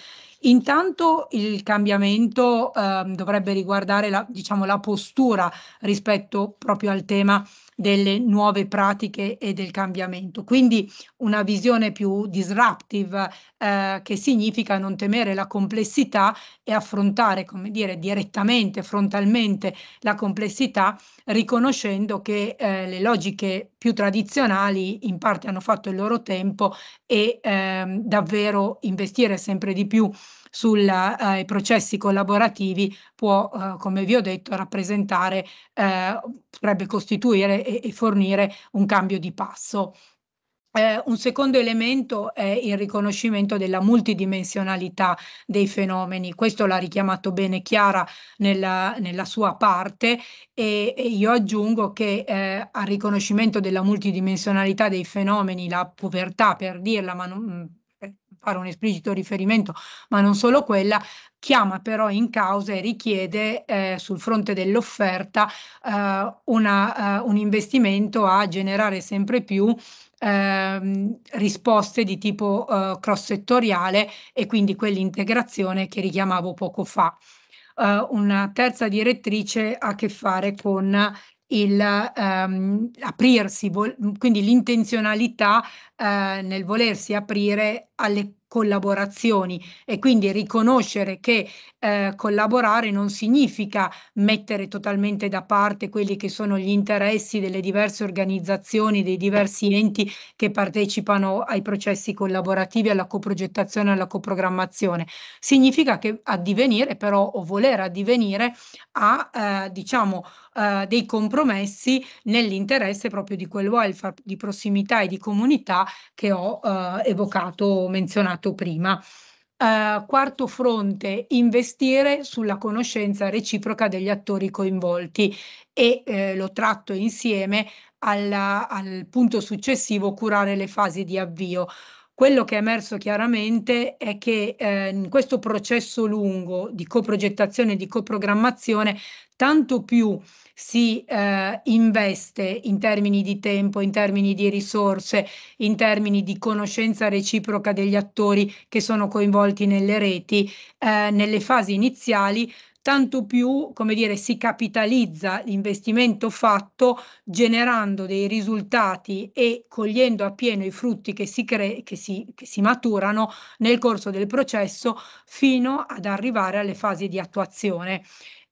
Intanto il cambiamento eh, dovrebbe riguardare la, diciamo, la postura rispetto proprio al tema delle nuove pratiche e del cambiamento. Quindi una visione più disruptive eh, che significa non temere la complessità e affrontare, come dire, direttamente, frontalmente la complessità, riconoscendo che eh, le logiche più tradizionali in parte hanno fatto il loro tempo e ehm, davvero investire sempre di più sui eh, processi collaborativi può, eh, come vi ho detto, rappresentare, eh, potrebbe costituire e, e fornire un cambio di passo. Eh, un secondo elemento è il riconoscimento della multidimensionalità dei fenomeni. Questo l'ha richiamato bene Chiara nella, nella sua parte e, e, io aggiungo che eh, al riconoscimento della multidimensionalità dei fenomeni, la povertà per dirla, ma non, fare un esplicito riferimento, ma non solo quella, chiama però in causa e richiede eh, sul fronte dell'offerta eh, una, eh, un investimento a generare sempre più ehm, risposte di tipo eh, cross settoriale e quindi quell'integrazione che richiamavo poco fa. Eh, una terza direttrice ha a che fare con il ehm, aprirsi, quindi l'intenzionalità eh, nel volersi aprire alle collaborazioni e quindi riconoscere che eh, collaborare non significa mettere totalmente da parte quelli che sono gli interessi delle diverse organizzazioni, dei diversi enti che partecipano ai processi collaborativi, alla coprogettazione, alla coprogrammazione. Significa che addivenire però o voler addivenire a eh, diciamo eh, dei compromessi nell'interesse proprio di quel welfare di prossimità e di comunità che ho eh, evocato, menzionato prima. Uh, quarto fronte, investire sulla conoscenza reciproca degli attori coinvolti e eh, lo tratto insieme alla, al punto successivo, curare le fasi di avvio. Quello che è emerso chiaramente è che eh, in questo processo lungo di coprogettazione e di coprogrammazione tanto più si eh, investe in termini di tempo, in termini di risorse, in termini di conoscenza reciproca degli attori che sono coinvolti nelle reti, eh, nelle fasi iniziali, tanto più, come dire, si capitalizza l'investimento fatto generando dei risultati e cogliendo appieno i frutti che si, cre- che si, che si maturano nel corso del processo fino ad arrivare alle fasi di attuazione.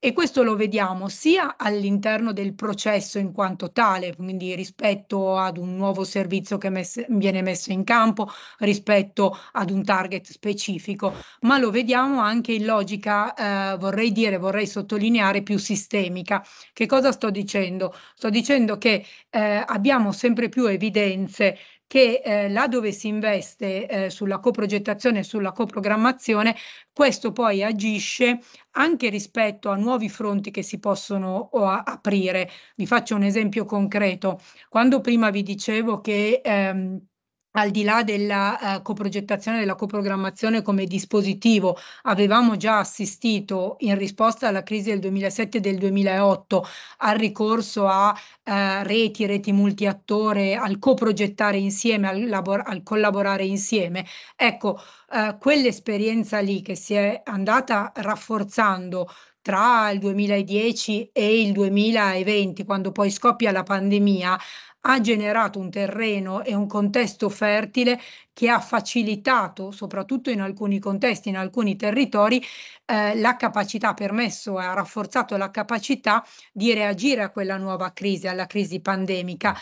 E questo lo vediamo sia all'interno del processo in quanto tale, quindi rispetto ad un nuovo servizio che messe, viene messo in campo, rispetto ad un target specifico, ma lo vediamo anche in logica, eh, vorrei dire, vorrei sottolineare, più sistemica. Che cosa sto dicendo? Sto dicendo che eh, abbiamo sempre più evidenze che eh, là dove si investe eh, sulla coprogettazione e sulla coprogrammazione, questo poi agisce anche rispetto a nuovi fronti che si possono a, aprire. Vi faccio un esempio concreto. Quando prima vi dicevo che ehm, al di là della eh, coprogettazione, della coprogrammazione come dispositivo, avevamo già assistito in risposta alla crisi del 2007 e del 2008 al ricorso a eh, reti, reti multiattore, al coprogettare insieme, al, al collaborare insieme. Ecco, eh, quell'esperienza lì che si è andata rafforzando tra il 2010 e il 2020, quando poi scoppia la pandemia, ha generato un terreno e un contesto fertile che ha facilitato, soprattutto in alcuni contesti, in alcuni territori, eh, la capacità, ha permesso e ha rafforzato la capacità di reagire a quella nuova crisi, alla crisi pandemica.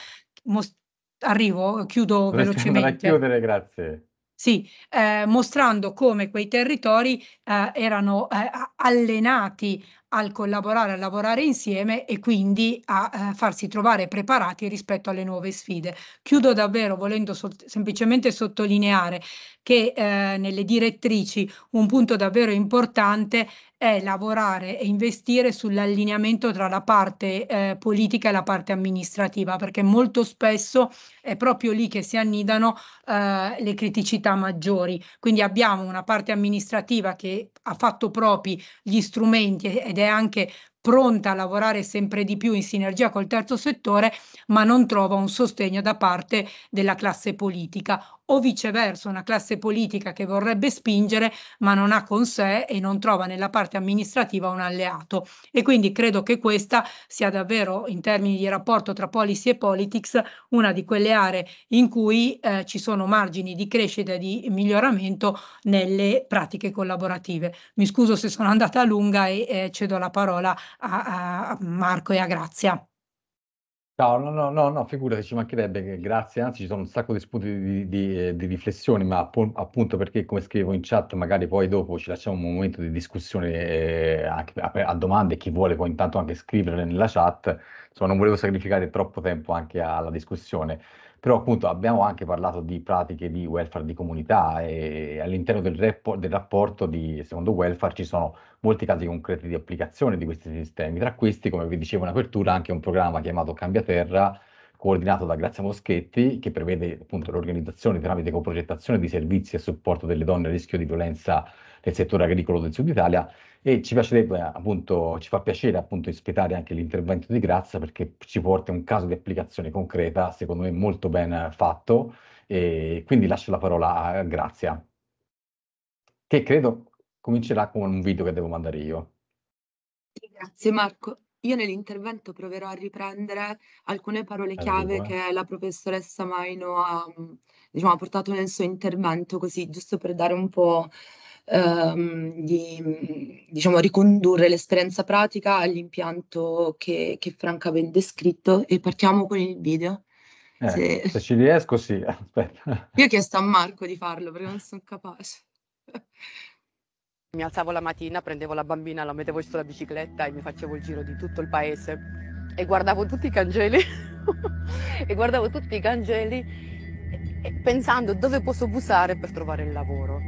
Most- arrivo, chiudo velocemente. Andare a Chiudere, grazie. Sì, eh, mostrando come quei territori eh, erano eh, allenati al collaborare, a lavorare insieme e quindi a eh, farsi trovare preparati rispetto alle nuove sfide. Chiudo davvero volendo sol- semplicemente sottolineare che eh, nelle direttrici un punto davvero importante è lavorare e investire sull'allineamento tra la parte eh, politica e la parte amministrativa, perché molto spesso è proprio lì che si annidano eh, le criticità maggiori. Quindi abbiamo una parte amministrativa che ha fatto propri gli strumenti ed ed è anche pronta a lavorare sempre di più in sinergia col terzo settore, ma non trova un sostegno da parte della classe politica o viceversa una classe politica che vorrebbe spingere ma non ha con sé e non trova nella parte amministrativa un alleato. E quindi credo che questa sia davvero in termini di rapporto tra policy e politics una di quelle aree in cui eh, ci sono margini di crescita e di miglioramento nelle pratiche collaborative. Mi scuso se sono andata a lunga e eh, cedo la parola a, a Marco e a Grazia. Ciao, no, no, no, no, figurati, ci mancherebbe, grazie, anzi ci sono un sacco di spunti di, di, di eh, riflessione, ma appunto perché come scrivo in chat, magari poi dopo ci lasciamo un momento di discussione eh, anche a, a, domande, chi vuole può intanto anche scriverle nella chat, insomma non volevo sacrificare troppo tempo anche alla discussione però appunto abbiamo anche parlato di pratiche di welfare di comunità e all'interno del, repo, del rapporto di secondo welfare ci sono molti casi concreti di applicazione di questi sistemi, tra questi come vi dicevo in apertura anche un programma chiamato Cambia Terra coordinato da Grazia Moschetti, che prevede appunto l'organizzazione tramite coprogettazione di servizi a supporto delle donne a rischio di violenza nel settore agricolo del Sud Italia e ci piacerebbe appunto, ci fa piacere appunto ospitare anche l'intervento di Grazia perché ci porta un caso di applicazione concreta, secondo me molto ben fatto, e quindi lascio la parola a Grazia, che credo comincerà con un video che devo mandare io. Grazie Marco. Io nell'intervento proverò a riprendere alcune parole chiave allora. Eh? che la professoressa Maino ha, mm, diciamo, ha portato nel suo intervento, così giusto per dare un po' ehm, di diciamo, ricondurre l'esperienza pratica all'impianto che, che Franca ha ben descritto e partiamo con il video. Eh, se... se... ci riesco, sì. *laughs* Aspetta. Io ho chiesto a Marco di farlo perché non sono capace. Mi alzavo la mattina, prendevo la bambina, la mettevo sulla bicicletta e mi facevo il giro di tutto il paese e guardavo tutti i cangeli *laughs* e guardavo tutti i cangeli pensando dove posso bussare per trovare il lavoro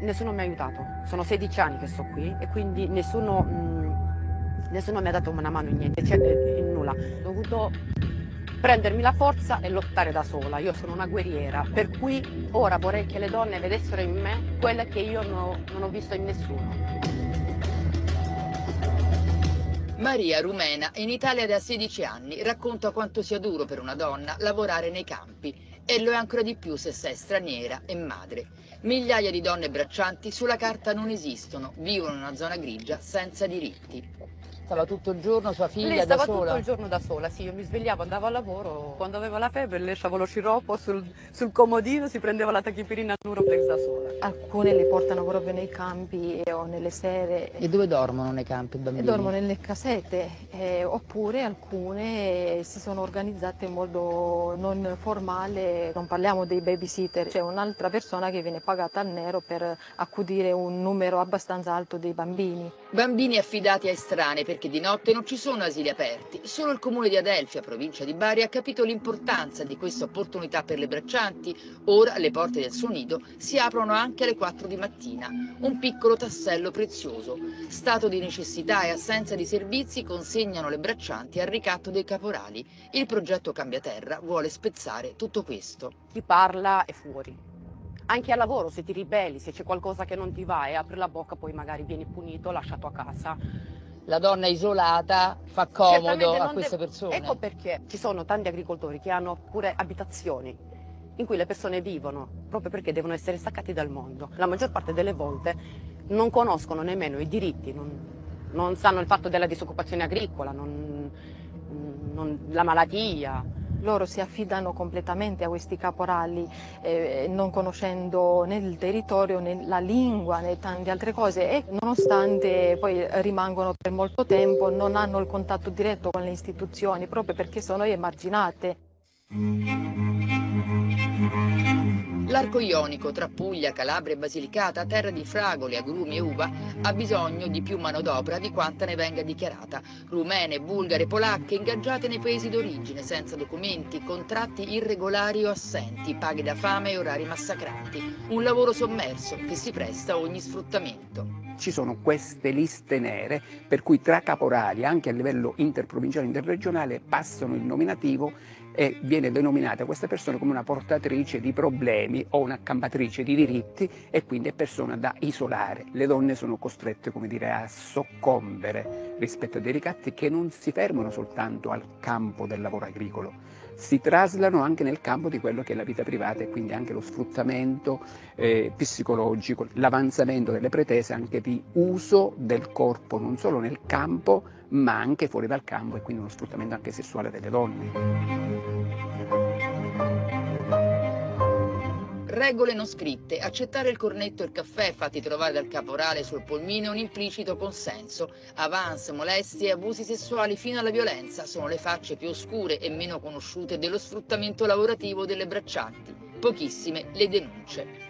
nessuno mi ha aiutato. Sono 16 anni che sto qui e quindi nessuno, mh, mm, nessuno mi ha dato una mano in niente, cioè, eh, in nulla. Ho dovuto prendermi la forza e lottare da sola. Io sono una guerriera, per cui ora vorrei che le donne vedessero in me quella che io non non ho visto in nessuno. Maria, rumena, è in Italia da 16 anni, racconta quanto sia duro per una donna lavorare nei campi e lo è ancora di più se sei straniera e madre. Migliaia di donne braccianti sulla carta non esistono, vivono in una zona grigia senza diritti. Stava tutto il giorno sua figlia lei stava tutto il giorno da sola, sì, io mi svegliavo, andavo al lavoro, quando aveva la febbre le lasciavo lo sciroppo sul, sul, comodino, si prendeva la tachipirina Nuroplex da sola. Alcune le portano proprio nei campi eh, o nelle sere. E dove dormono nei campi i bambini? E dormono nelle casette, eh, oppure alcune eh, si sono organizzate in modo non formale, non parliamo dei babysitter, c'è un'altra persona che viene pagata al nero per accudire un numero abbastanza alto dei bambini. Bambini affidati a estranei perché di notte non ci sono asili aperti. Solo il comune di Adelfia, provincia di Bari, ha capito l'importanza di questa opportunità per le braccianti. Ora le porte del suo nido si aprono anche alle 4 di mattina. Un piccolo tassello prezioso. Stato di necessità e assenza di servizi consegnano le braccianti al ricatto dei caporali. Il progetto Cambia Terra vuole spezzare tutto questo. Chi parla è fuori anche al lavoro, se ti ribelli, se c'è qualcosa che non ti va e apri la bocca, poi magari vieni punito, lasciato a casa la donna isolata fa comodo a queste deve... persone. Ecco perché ci sono tanti agricoltori che hanno pure abitazioni in cui le persone vivono proprio perché devono essere staccati dal mondo. La maggior parte delle volte non conoscono nemmeno i diritti, non, non sanno il fatto della disoccupazione agricola, non, non, la malattia loro si affidano completamente a questi caporali, eh, non conoscendo né il territorio né la lingua né tante altre cose e nonostante poi rimangono per molto tempo non hanno il contatto diretto con le istituzioni proprio perché sono emarginate. L'arco ionico tra Puglia, Calabria e Basilicata, terra di fragole, agrumi e uva, ha bisogno di più manodopera di quanta ne venga dichiarata. Rumene, bulgare, polacche ingaggiate nei paesi d'origine, senza documenti, contratti irregolari o assenti, paghe da fame e orari massacranti. Un lavoro sommerso che si presta a ogni sfruttamento ci sono queste liste nere per cui tra caporali anche a livello interprovinciale e interregionale passano il nominativo e viene denominata questa persona come una portatrice di problemi o un'accampatrice di diritti e quindi è persona da isolare. Le donne sono costrette, come dire, a soccombere rispetto a dei ricatti che non si fermano soltanto al campo del lavoro agricolo, si traslano anche nel campo di quello che è la vita privata e quindi anche lo sfruttamento eh, psicologico, l'avanzamento delle pretese anche di uso del corpo, non solo nel campo, ma anche fuori dal campo e quindi uno sfruttamento anche sessuale delle donne. Regole non scritte, accettare il cornetto e il caffè fatti trovare dal caporale sul polmino è un implicito consenso. Avance, molestie e abusi sessuali fino alla violenza sono le facce più oscure e meno conosciute dello sfruttamento lavorativo delle braccianti. Pochissime le denunce.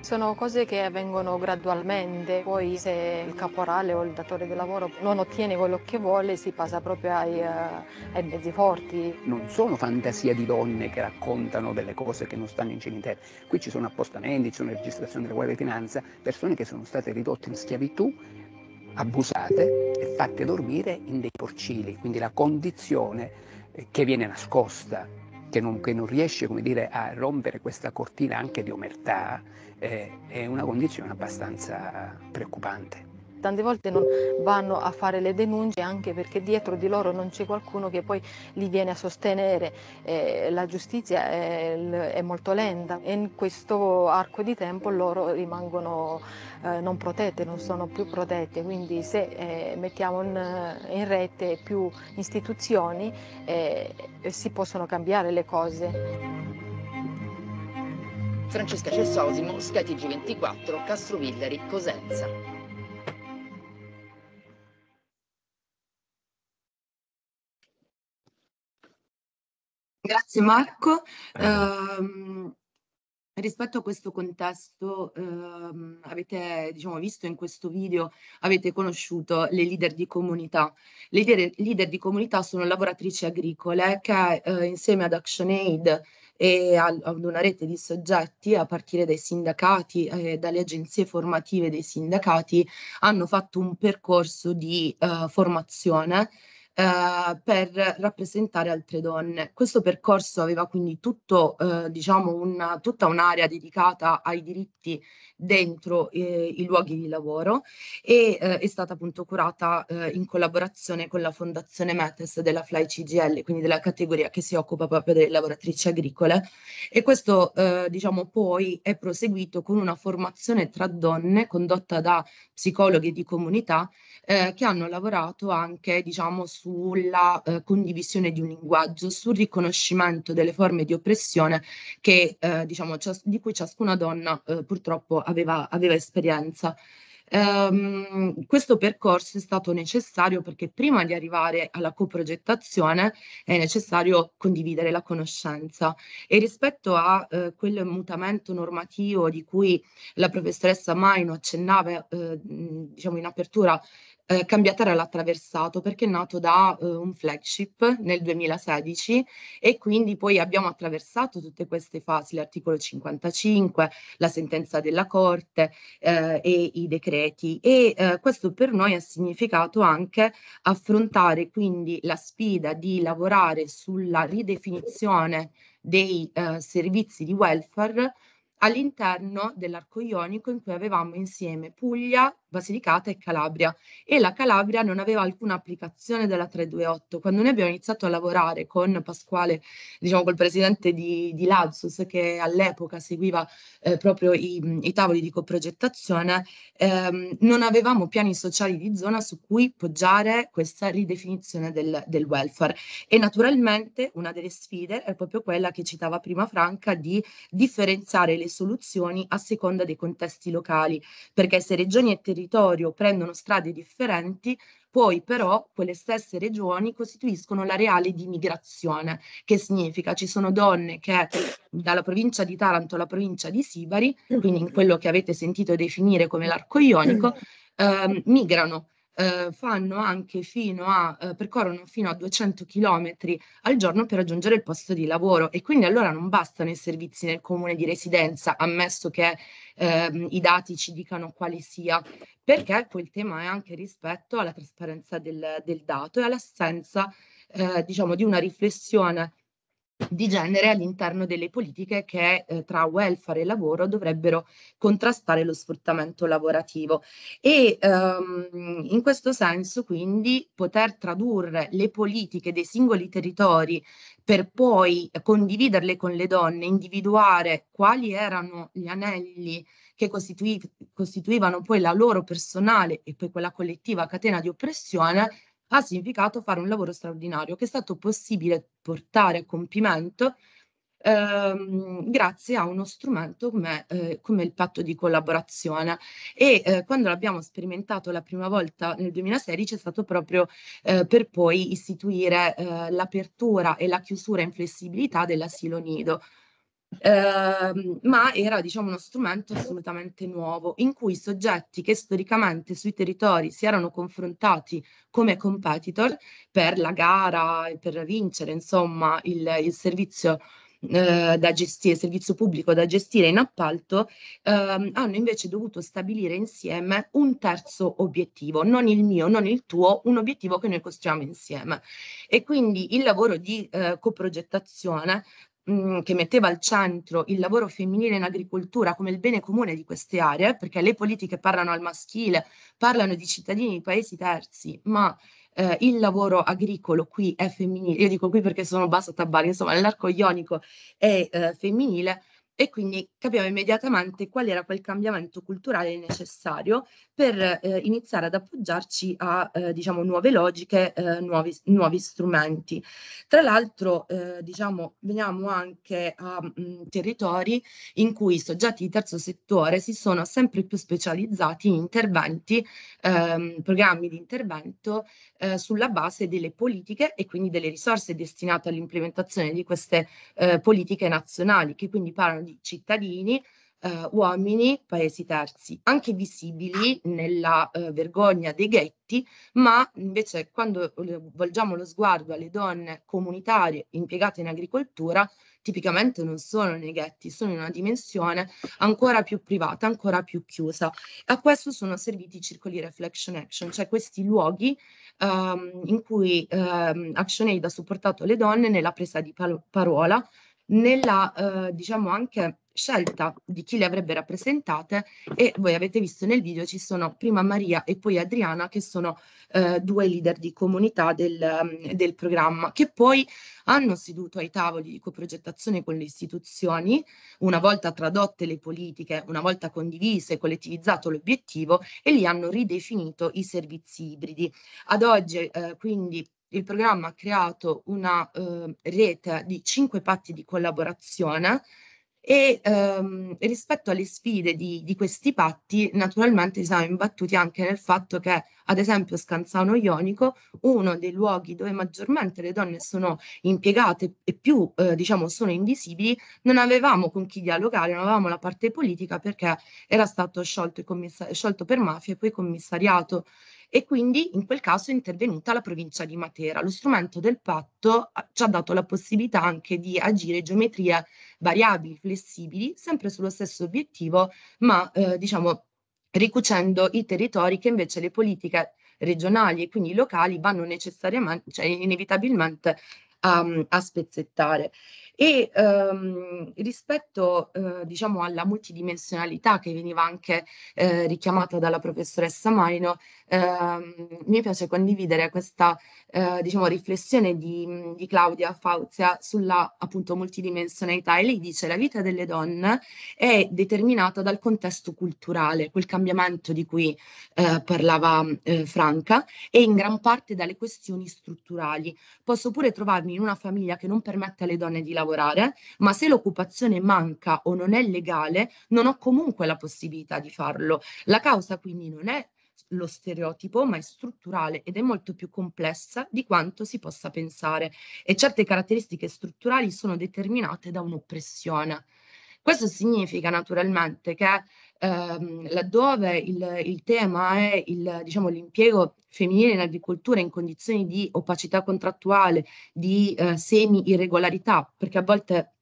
Sono cose che avvengono gradualmente, poi se il caporale o il datore di lavoro non ottiene quello che vuole si passa proprio ai, uh, ai mezzi forti. Non sono fantasia di donne che raccontano delle cose che non stanno in cimitero, qui ci sono appostamenti, ci sono registrazioni della Guardia di Finanza, persone che sono state ridotte in schiavitù abusate e fatte dormire in dei porcili, quindi la condizione eh, che viene nascosta che non, che non riesce dire, a rompere questa cortina anche di omertà, eh, è una condizione abbastanza preoccupante tante volte non vanno a fare le denunce anche perché dietro di loro non c'è qualcuno che poi li viene a sostenere. Eh, la giustizia è, è, molto lenta e in questo arco di tempo loro rimangono eh, non protette, non sono più protette. Quindi se eh, mettiamo in, in, rete più istituzioni eh, si possono cambiare le cose. Francesca Cessosimo, Sky TG24, Castrovillari, Cosenza. Grazie Marco. Eh, ehm, rispetto a questo contesto, ehm, avete diciamo, visto in questo video, avete conosciuto le leader di comunità. Le leader, leader di comunità sono lavoratrici agricole che eh, insieme ad ActionAid e ad una rete di soggetti a partire dai sindacati e eh, dalle agenzie formative dei sindacati hanno fatto un percorso di eh, formazione eh, per rappresentare altre donne. Questo percorso aveva quindi tutto, eh, diciamo una, tutta un'area dedicata ai diritti dentro eh, i luoghi di lavoro e eh, è stata appunto curata eh, in collaborazione con la Fondazione Metes della Fly CGL, quindi della categoria che si occupa proprio delle lavoratrici agricole e questo eh, diciamo poi è proseguito con una formazione tra donne condotta da psicologhi di comunità che hanno lavorato anche diciamo su sulla eh, condivisione di un linguaggio, sul riconoscimento delle forme di oppressione che, eh, diciamo, cias- di cui ciascuna donna eh, purtroppo aveva, aveva esperienza. Um, questo percorso è stato necessario perché prima di arrivare alla coprogettazione è necessario condividere la conoscenza e rispetto a eh, quel mutamento normativo di cui la professoressa Maino accennava eh, diciamo in apertura eh, Cambiatera l'ha attraversato perché è nato da eh, un flagship nel 2016 e quindi poi abbiamo attraversato tutte queste fasi, l'articolo 55, la sentenza della Corte eh, e i decreti e eh, questo per noi ha significato anche affrontare quindi la sfida di lavorare sulla ridefinizione dei eh, servizi di welfare all'interno dell'arco ionico in cui avevamo insieme Puglia, Basilicata e Calabria e la Calabria non aveva alcuna applicazione della 328. Quando noi abbiamo iniziato a lavorare con Pasquale, diciamo col presidente di, di Lazzus che all'epoca seguiva eh, proprio i, i, tavoli di coprogettazione, ehm, non avevamo piani sociali di zona su cui poggiare questa ridefinizione del, del welfare e naturalmente una delle sfide è proprio quella che citava prima Franca di differenziare le delle soluzioni a seconda dei contesti locali, perché se regioni e territorio prendono strade differenti, poi però quelle stesse regioni costituiscono la reale di migrazione, che significa ci sono donne che dalla provincia di Taranto alla provincia di Sibari, quindi in quello che avete sentito definire come l'arco ionico, eh, migrano eh, fanno anche fino a, eh, percorrono fino a 200 km al giorno per raggiungere il posto di lavoro e quindi allora non bastano i servizi nel comune di residenza, ammesso che ehm, i dati ci dicano quali sia, perché quel tema è anche rispetto alla trasparenza del, del dato e all'assenza eh, diciamo, di una riflessione di genere all'interno delle politiche che eh, tra welfare e lavoro dovrebbero contrastare lo sfruttamento lavorativo e ehm, in questo senso quindi poter tradurre le politiche dei singoli territori per poi condividerle con le donne, individuare quali erano gli anelli che costituivano poi la loro personale e poi quella collettiva catena di oppressione ha significato fare un lavoro straordinario che è stato possibile portare a compimento ehm, grazie a uno strumento come, eh, come, il patto di collaborazione e eh, quando l'abbiamo sperimentato la prima volta nel 2016 è stato proprio eh, per poi istituire eh, l'apertura e la chiusura in flessibilità dell'asilo nido Ehm, ma era diciamo uno strumento assolutamente nuovo in cui soggetti che storicamente sui territori si erano confrontati come competitor per la gara e per vincere insomma il, il servizio eh, da gestire, servizio pubblico da gestire in appalto, ehm, hanno invece dovuto stabilire insieme un terzo obiettivo, non il mio, non il tuo, un obiettivo che noi costruiamo insieme. E quindi il lavoro di eh, coprogettazione che metteva al centro il lavoro femminile in agricoltura come il bene comune di queste aree, perché le politiche parlano al maschile, parlano di cittadini di paesi terzi, ma eh, il lavoro agricolo qui è femminile, io dico qui perché sono basso tabari, insomma nell'arco ionico è eh, femminile, e quindi capiamo immediatamente qual era quel cambiamento culturale necessario per eh, iniziare ad appoggiarci a eh, diciamo, nuove logiche, eh, nuovi, nuovi, strumenti. Tra l'altro eh, diciamo, veniamo anche a mh, mm, territori in cui i soggetti di terzo settore si sono sempre più specializzati in interventi, ehm, programmi di intervento eh, sulla base delle politiche e quindi delle risorse destinate all'implementazione di queste eh, politiche nazionali che quindi parlano di cittadini, eh, uomini, paesi terzi, anche visibili nella eh, vergogna dei ghetti, ma invece quando eh, volgiamo lo sguardo alle donne comunitarie impiegate in agricoltura, tipicamente non sono nei ghetti, sono in una dimensione ancora più privata, ancora più chiusa. A questo sono serviti i circoli reflection action, cioè questi luoghi ehm, in cui ehm, ActionAid ha supportato le donne nella presa di parola, nella eh, diciamo anche scelta di chi le avrebbe rappresentate e voi avete visto nel video ci sono prima Maria e poi Adriana che sono eh, due leader di comunità del, mm, del programma che poi hanno seduto ai tavoli di coprogettazione con le istituzioni, una volta tradotte le politiche, una volta condivise e collettivizzato l'obiettivo e lì hanno ridefinito i servizi ibridi. Ad oggi eh, quindi il programma ha creato una eh, rete di cinque patti di collaborazione e ehm, rispetto alle sfide di, di, questi patti, naturalmente ci siamo imbattuti anche nel fatto che, ad esempio, Scanzano Ionico, uno dei luoghi dove maggiormente le donne sono impiegate e più, eh, diciamo, sono invisibili, non avevamo con chi dialogare, non avevamo la parte politica perché era stato sciolto, commissar- sciolto per mafia e poi commissariato e quindi in quel caso è intervenuta la provincia di Matera. Lo strumento del patto ah, ci ha dato la possibilità anche di agire geometrie variabili, flessibili, sempre sullo stesso obiettivo, ma eh, diciamo ricucendo i territori che invece le politiche regionali e quindi locali vanno necessariamente, cioè inevitabilmente um, a spezzettare. E ehm, rispetto eh, diciamo alla multidimensionalità che veniva anche eh, richiamata dalla professoressa Marino, ehm, mi piace condividere questa eh, diciamo, riflessione di, di Claudia Fauzia sulla appunto multidimensionalità e lei dice la vita delle donne è determinata dal contesto culturale, quel cambiamento di cui eh, parlava eh, Franca e in gran parte dalle questioni strutturali. Posso pure trovarmi in una famiglia che non permette alle donne di lavorare lavorare, ma se l'occupazione manca o non è legale, non ho comunque la possibilità di farlo. La causa quindi non è lo stereotipo, ma è strutturale ed è molto più complessa di quanto si possa pensare e certe caratteristiche strutturali sono determinate da un'oppressione. Questo significa naturalmente che ehm, laddove il, il, tema è il, diciamo, l'impiego femminile in agricoltura in condizioni di opacità contrattuale, di eh, semi-irregolarità, perché a volte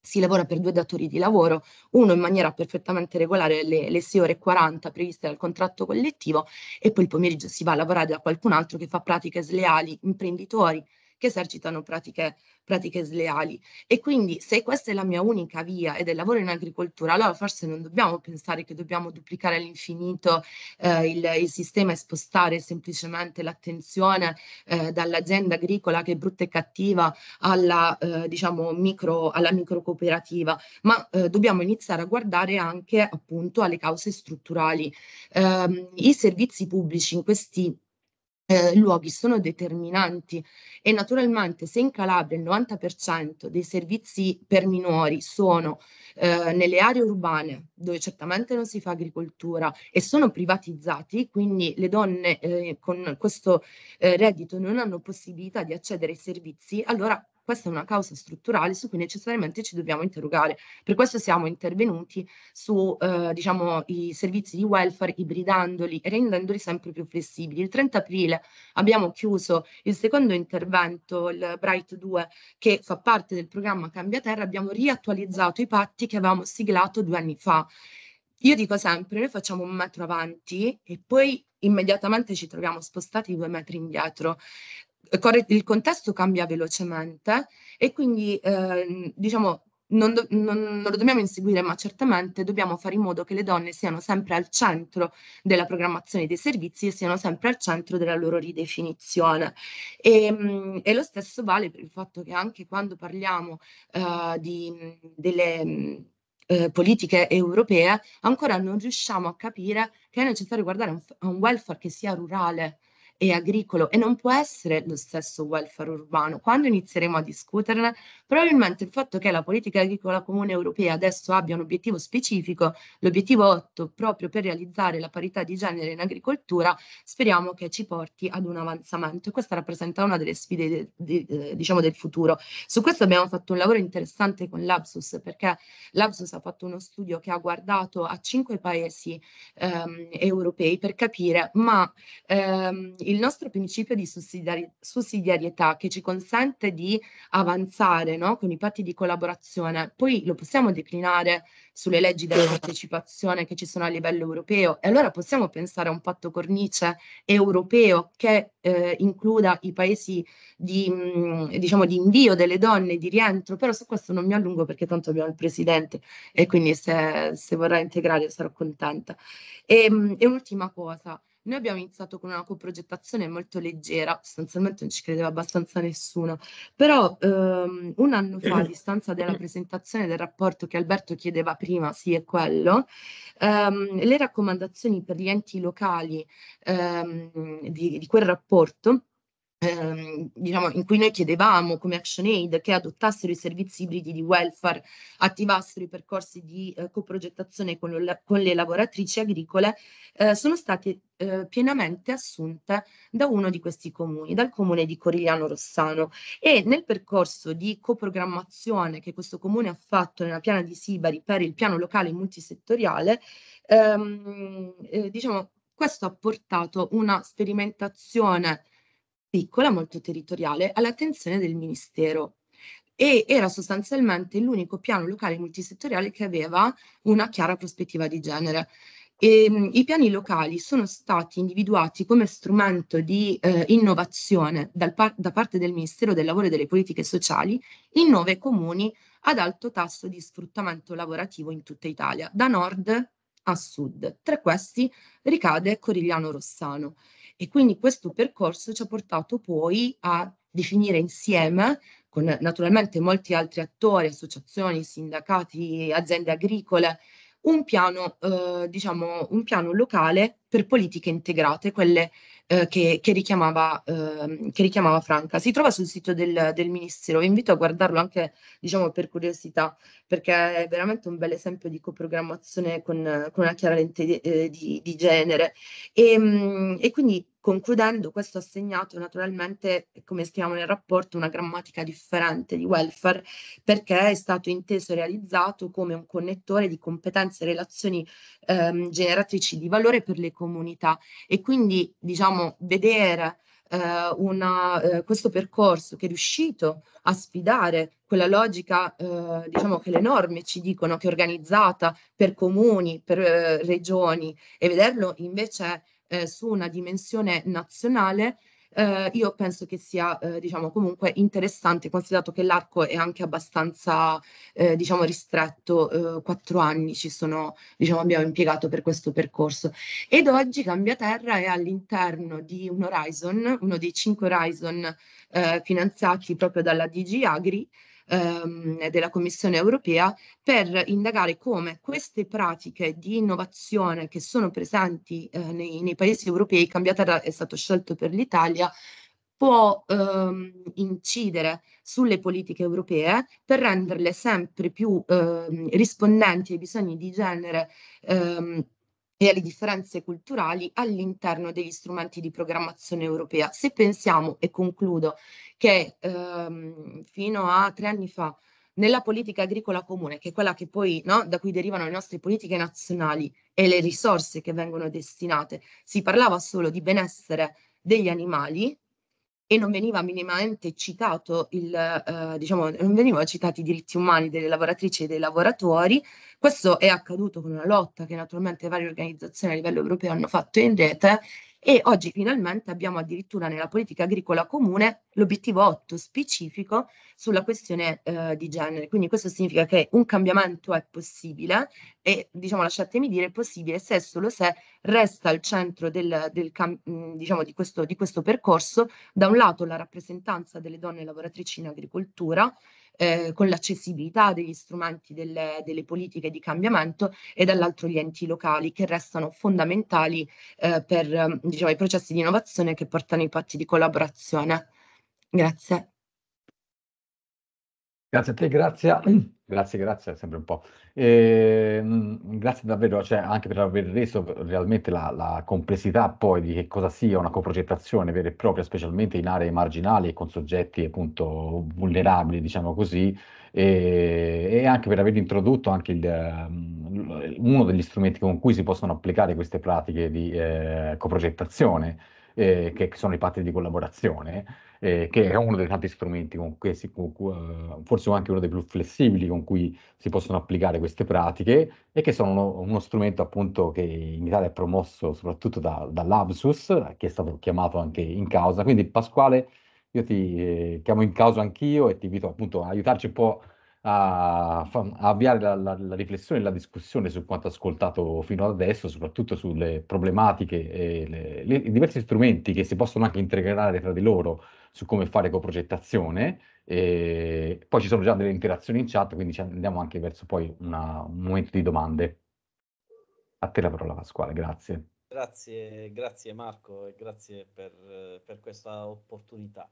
si lavora per due datori di lavoro, uno in maniera perfettamente regolare le, le 6 ore 40 previste dal contratto collettivo e poi il pomeriggio si va a lavorare da qualcun altro che fa pratiche sleali, imprenditori che esercitano pratiche, pratiche sleali. E quindi se questa è la mia unica via ed è il lavoro in agricoltura, allora forse non dobbiamo pensare che dobbiamo duplicare all'infinito eh, il, il, sistema e spostare semplicemente l'attenzione eh, dall'azienda agricola che è brutta e cattiva alla, eh, diciamo, micro, alla microcooperativa, ma eh, dobbiamo iniziare a guardare anche appunto alle cause strutturali. Ehm, I servizi pubblici in questi eh, luoghi sono determinanti e naturalmente se in Calabria il 90% dei servizi per minori sono eh, nelle aree urbane dove certamente non si fa agricoltura e sono privatizzati, quindi le donne eh, con questo eh, reddito non hanno possibilità di accedere ai servizi, allora questa è una causa strutturale su cui necessariamente ci dobbiamo interrogare. Per questo siamo intervenuti su eh, diciamo, i servizi di welfare ibridandoli e rendendoli sempre più flessibili. Il 30 aprile abbiamo chiuso il secondo intervento, il Bright 2, che fa parte del programma Cambia Terra, abbiamo riattualizzato i patti che avevamo siglato due anni fa. Io dico sempre, noi facciamo un metro avanti e poi immediatamente ci troviamo spostati due metri indietro il contesto cambia velocemente e quindi eh, diciamo non, do, non, non, lo dobbiamo inseguire, ma certamente dobbiamo fare in modo che le donne siano sempre al centro della programmazione dei servizi e siano sempre al centro della loro ridefinizione. E, ehm, e lo stesso vale per il fatto che anche quando parliamo uh, di, delle eh, politiche europee, ancora non riusciamo a capire che è necessario guardare a un, a un welfare che sia rurale, e agricolo e non può essere lo stesso welfare urbano. Quando inizieremo a discuterne, probabilmente il fatto che la politica agricola comune europea adesso abbia un obiettivo specifico, l'obiettivo 8, proprio per realizzare la parità di genere in agricoltura, speriamo che ci porti ad un avanzamento e questa rappresenta una delle sfide de, de, de, eh, diciamo del futuro. Su questo abbiamo fatto un lavoro interessante con l'Absus perché l'Absus ha fatto uno studio che ha guardato a cinque paesi ehm, europei per capire ma ehm, il nostro principio di sussidiari- sussidiarietà che ci consente di avanzare no? con i patti di collaborazione, poi lo possiamo declinare sulle leggi della partecipazione che ci sono a livello europeo e allora possiamo pensare a un patto cornice europeo che eh, includa i paesi di, mm, diciamo, di invio delle donne, di rientro, però su questo non mi allungo perché tanto abbiamo il Presidente e quindi se, se vorrà integrare sarò contenta. E, ehm, e un'ultima cosa, noi abbiamo iniziato con una coprogettazione molto leggera, sostanzialmente non ci credeva abbastanza nessuno, però ehm, un anno fa, a *laughs* distanza della presentazione del rapporto che Alberto chiedeva prima, sì è quello, ehm, le raccomandazioni per gli enti locali ehm, di, di quel rapporto ehm, diciamo, in cui noi chiedevamo come ActionAid che adottassero i servizi ibridi di welfare, attivassero i percorsi di eh, coprogettazione con, lo, con, le lavoratrici agricole, eh, sono state eh, pienamente assunte da uno di questi comuni, dal comune di Corigliano Rossano. E nel percorso di coprogrammazione che questo comune ha fatto nella piana di Sibari per il piano locale multisettoriale, ehm, eh, diciamo, questo ha portato una sperimentazione piccola, molto territoriale, all'attenzione del Ministero e era sostanzialmente l'unico piano locale multisettoriale che aveva una chiara prospettiva di genere. E, ehm, I piani locali sono stati individuati come strumento di eh, innovazione par- da parte del Ministero del Lavoro e delle Politiche Sociali in nove comuni ad alto tasso di sfruttamento lavorativo in tutta Italia, da nord a sud. Tra questi ricade Corigliano Rossano. E quindi questo percorso ci ha portato poi a definire insieme, con naturalmente molti altri attori, associazioni, sindacati, aziende agricole, un piano, eh, diciamo, un piano locale per politiche integrate, quelle eh, che, che, richiamava, eh, che, richiamava, Franca. Si trova sul sito del, del, Ministero, vi invito a guardarlo anche diciamo, per curiosità, perché è veramente un bel esempio di coprogrammazione con, con una chiara lente di, eh, di, di genere. E, ehm, e quindi Concludendo, questo ha segnato naturalmente, eh, come scriviamo nel rapporto, una grammatica differente di welfare perché è stato inteso e realizzato come un connettore di competenze e relazioni ehm, generatrici di valore per le comunità e quindi diciamo vedere eh, una, eh, questo percorso che è riuscito a sfidare quella logica eh, diciamo che le norme ci dicono che è organizzata per comuni, per eh, regioni e vederlo invece eh, su una dimensione nazionale, eh, io penso che sia eh, diciamo comunque interessante considerato che l'arco è anche abbastanza eh, diciamo ristretto eh, quattro anni ci sono diciamo abbiamo impiegato per questo percorso ed oggi Cambia Terra è all'interno di un Horizon uno dei cinque Horizon eh, finanziati proprio dalla DG Agri ehm, della Commissione europea per indagare come queste pratiche di innovazione che sono presenti eh, nei, nei paesi europei, Cambiata è stato scelto per l'Italia, può ehm, incidere sulle politiche europee per renderle sempre più ehm, rispondenti ai bisogni di genere ehm, e alle differenze culturali all'interno degli strumenti di programmazione europea. Se pensiamo, e concludo, che ehm, fino a tre anni fa nella politica agricola comune, che è quella che poi no, da cui derivano le nostre politiche nazionali e le risorse che vengono destinate, si parlava solo di benessere degli animali, e non veniva minimamente citato il, eh, diciamo, non venivano citati i diritti umani delle lavoratrici e dei lavoratori. Questo è accaduto con una lotta che naturalmente varie organizzazioni a livello europeo hanno fatto in rete e oggi finalmente abbiamo addirittura nella politica agricola comune l'obiettivo 8 specifico sulla questione eh, di genere. Quindi questo significa che un cambiamento è possibile e diciamo lasciatemi dire è possibile se solo se resta al centro del, del mm, diciamo, di, questo, di questo percorso da un lato la rappresentanza delle donne lavoratrici in agricoltura eh, con l'accessibilità degli strumenti delle, delle, politiche di cambiamento e dall'altro gli enti locali che restano fondamentali eh, per mm, diciamo, i processi di innovazione che portano i patti di collaborazione. Grazie. Grazie a te, grazie *clears throat* Grazie, grazie, sempre un po'. E, ehm, mh, grazie davvero cioè, anche per aver reso realmente la, la, complessità poi di che cosa sia una coprogettazione vera e propria, specialmente in aree marginali e con soggetti appunto vulnerabili, diciamo così, e, e anche per aver introdotto anche il, mm, uno degli strumenti con cui si possono applicare queste pratiche di eh, coprogettazione eh, che sono i patti di collaborazione, eh, che è uno dei tanti strumenti con cui si, con uh, forse anche uno dei più flessibili con cui si possono applicare queste pratiche e che sono uno, uno strumento appunto che in Italia è promosso soprattutto da, dall'Absus, che è stato chiamato anche in causa. Quindi Pasquale, io ti eh, chiamo in causa anch'io e ti invito appunto a aiutarci un po' a, a avviare la, la, la, riflessione e la discussione su quanto ascoltato fino ad adesso, soprattutto sulle problematiche e le, le, i diversi strumenti che si possono anche integrare tra di loro su come fare coprogettazione. E poi ci sono già delle interazioni in chat, quindi andiamo anche verso poi una, un momento di domande. A te la parola Pasquale, grazie. Grazie, grazie Marco e grazie per, per questa opportunità.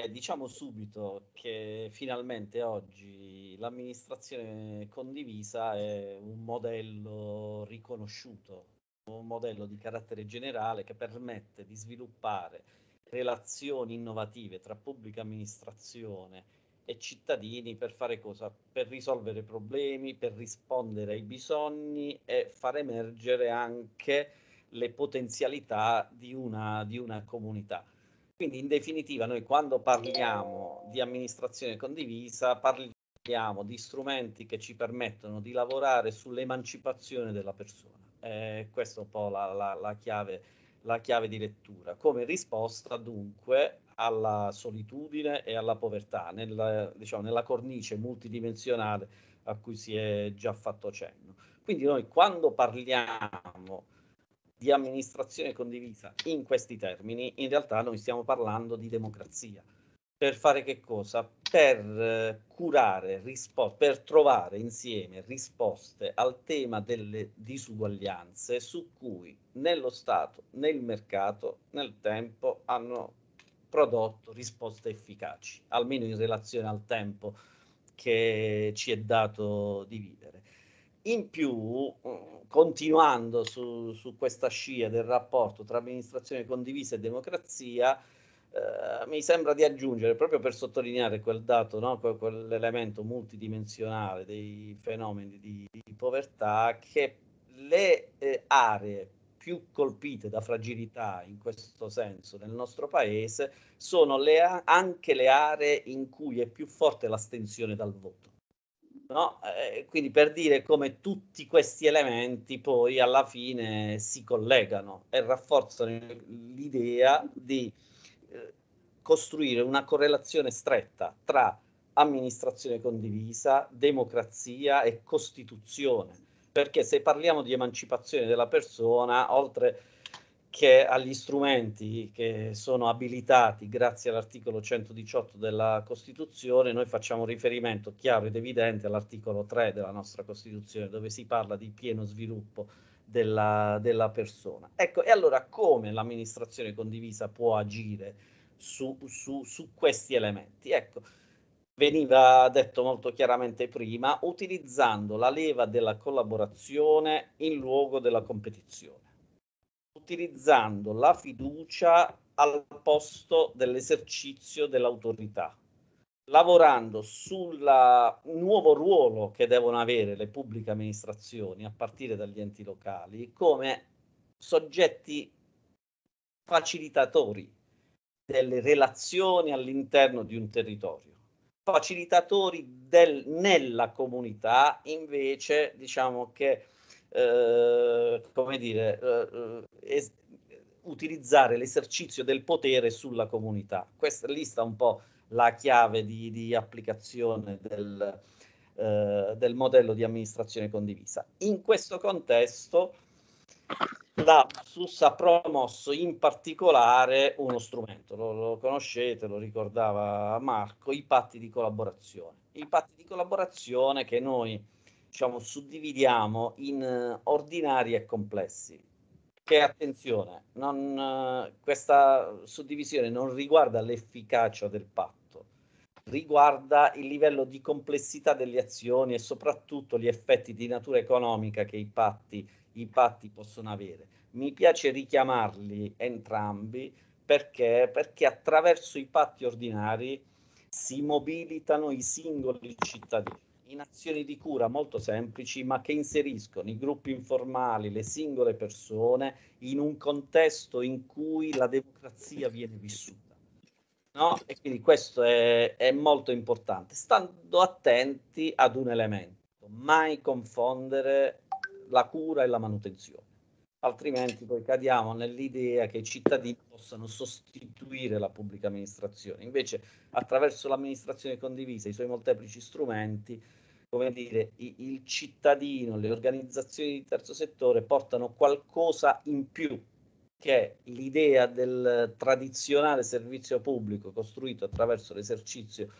Eh, diciamo subito che finalmente oggi l'amministrazione condivisa è un modello riconosciuto, un modello di carattere generale che permette di sviluppare relazioni innovative tra pubblica amministrazione e cittadini per fare cosa? Per risolvere problemi, per rispondere ai bisogni e far emergere anche le potenzialità di una, di una comunità quindi in definitiva noi quando parliamo eh. di amministrazione condivisa parliamo di strumenti che ci permettono di lavorare sull'emancipazione della persona. Eh, questa è un po' la, la, la, chiave, la chiave di lettura, come risposta dunque alla solitudine e alla povertà, nel, diciamo, nella cornice multidimensionale a cui si è già fatto cenno. Quindi noi quando parliamo di amministrazione condivisa in questi termini, in realtà noi stiamo parlando di democrazia. Per fare che cosa? Per eh, curare, rispo- per trovare insieme risposte al tema delle disuguaglianze su cui nello Stato, nel mercato, nel tempo hanno prodotto risposte efficaci, almeno in relazione al tempo che ci è dato di vivere. In più, mm, continuando su, su questa scia del rapporto tra amministrazione condivisa e democrazia, eh, mi sembra di aggiungere, proprio per sottolineare quel dato, no? que- quell'elemento multidimensionale dei fenomeni di, di povertà, che le eh, aree più colpite da fragilità in questo senso nel nostro paese sono le anche le aree in cui è più forte l'astensione dal voto. No? Eh, quindi per dire come tutti questi elementi poi alla fine si collegano e rafforzano l'idea di eh, costruire una correlazione stretta tra amministrazione condivisa, democrazia e costituzione, perché se parliamo di emancipazione della persona, oltre che agli strumenti che sono abilitati grazie all'articolo 118 della Costituzione, noi facciamo riferimento chiaro ed evidente all'articolo 3 della nostra Costituzione, dove si parla di pieno sviluppo della, della persona. Ecco, e allora come l'amministrazione condivisa può agire su, su, su questi elementi? Ecco, veniva detto molto chiaramente prima, utilizzando la leva della collaborazione in luogo della competizione utilizzando la fiducia al posto dell'esercizio dell'autorità, lavorando sul nuovo ruolo che devono avere le pubbliche amministrazioni, a partire dagli enti locali, come soggetti facilitatori delle relazioni all'interno di un territorio facilitatori del, nella comunità invece diciamo che eh, come dire, eh, es- utilizzare l'esercizio del potere sulla comunità. Questa lì sta un po' la chiave di, di applicazione del, eh, del, modello di amministrazione condivisa. In questo contesto l'Apsus ha promosso in particolare uno strumento, lo, lo conoscete, lo ricordava Marco, i patti di collaborazione. I patti di collaborazione che noi diciamo, suddividiamo in eh, ordinari e complessi. Che attenzione, non, eh, questa suddivisione non riguarda l'efficacia del patto, riguarda il livello di complessità delle azioni e soprattutto gli effetti di natura economica che i patti, i patti possono avere. Mi piace richiamarli entrambi perché, perché attraverso i patti ordinari si mobilitano i singoli cittadini in azioni di cura molto semplici, ma che inseriscono i gruppi informali, le singole persone in un contesto in cui la democrazia viene vissuta. No? E quindi questo è, è molto importante, stando attenti ad un elemento, mai confondere la cura e la manutenzione altrimenti poi cadiamo nell'idea che i cittadini possano sostituire la pubblica amministrazione. Invece, attraverso l'amministrazione condivisa, i suoi molteplici strumenti, come dire, il cittadino, le organizzazioni di terzo settore portano qualcosa in più che l'idea del tradizionale servizio pubblico costruito attraverso l'esercizio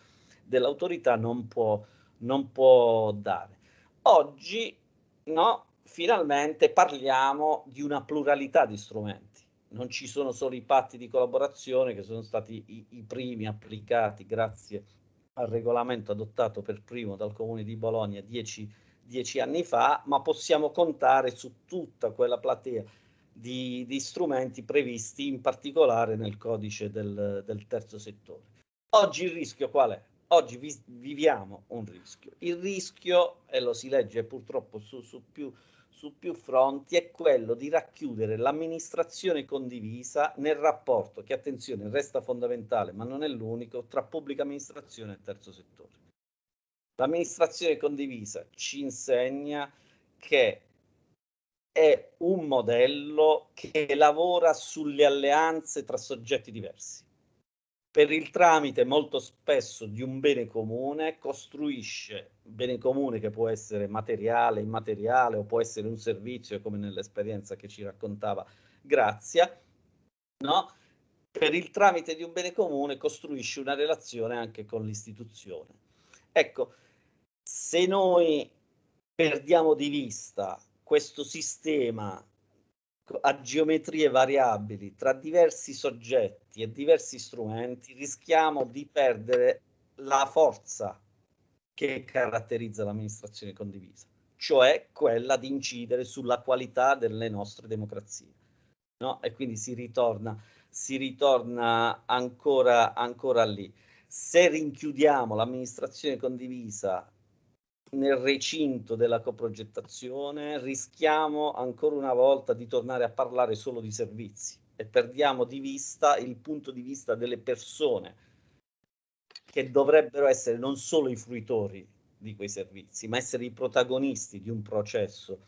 dell'autorità non può, non può dare. Oggi no, finalmente parliamo di una pluralità di strumenti. Non ci sono solo i patti di collaborazione che sono stati i, i primi applicati grazie al regolamento adottato per primo dal Comune di Bologna dieci, dieci anni fa, ma possiamo contare su tutta quella platea di, di strumenti previsti in particolare nel codice del, del, terzo settore. Oggi il rischio qual è? Oggi vi, viviamo un rischio. Il rischio, e lo si legge purtroppo su, su più su più fronti è quello di racchiudere l'amministrazione condivisa nel rapporto che, attenzione, resta fondamentale ma non è l'unico tra pubblica amministrazione e terzo settore. L'amministrazione condivisa ci insegna che è un modello che lavora sulle alleanze tra soggetti diversi per il tramite molto spesso di un bene comune, costruisce bene comune che può essere materiale, immateriale o può essere un servizio, come nell'esperienza che ci raccontava Grazia, no? per il tramite di un bene comune costruisce una relazione anche con l'istituzione. Ecco, se noi perdiamo di vista questo sistema a geometrie variabili tra diversi soggetti e diversi strumenti, rischiamo di perdere la forza che caratterizza l'amministrazione condivisa, cioè quella di incidere sulla qualità delle nostre democrazie. No? E quindi si ritorna, si ritorna ancora, ancora lì. Se rinchiudiamo l'amministrazione condivisa nel recinto della coprogettazione, rischiamo ancora una volta di tornare a parlare solo di servizi e perdiamo di vista il punto di vista delle persone che dovrebbero essere non solo i fruitori di quei servizi, ma essere i protagonisti di un processo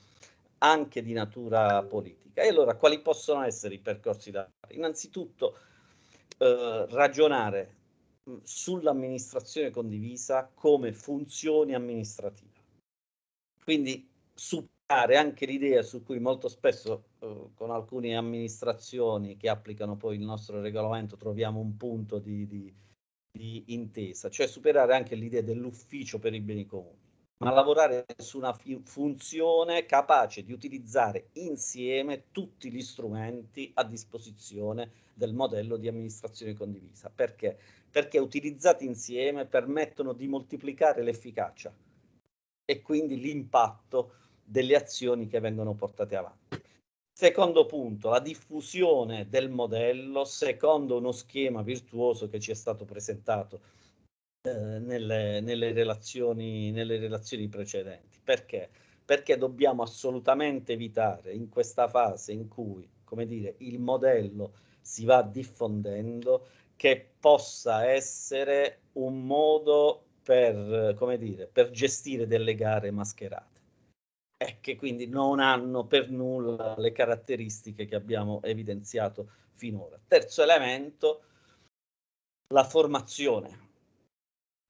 anche di natura politica. E allora quali possono essere i percorsi da fare? Innanzitutto eh, ragionare sull'amministrazione condivisa come funzione amministrativa. Quindi superare anche l'idea su cui molto spesso eh, con alcune amministrazioni che applicano poi il nostro regolamento troviamo un punto di, di, di intesa, cioè superare anche l'idea dell'ufficio per i beni comuni ma lavorare su una fi- funzione capace di utilizzare insieme tutti gli strumenti a disposizione del modello di amministrazione condivisa. Perché? Perché utilizzati insieme permettono di moltiplicare l'efficacia e quindi l'impatto delle azioni che vengono portate avanti. Secondo punto, la diffusione del modello secondo uno schema virtuoso che ci è stato presentato eh, nelle, nelle, relazioni, nelle relazioni precedenti. Perché? Perché dobbiamo assolutamente evitare in questa fase in cui, come dire, il modello si va diffondendo che possa essere un modo per, come dire, per gestire delle gare mascherate e che quindi non hanno per nulla le caratteristiche che abbiamo evidenziato finora. Terzo elemento, la formazione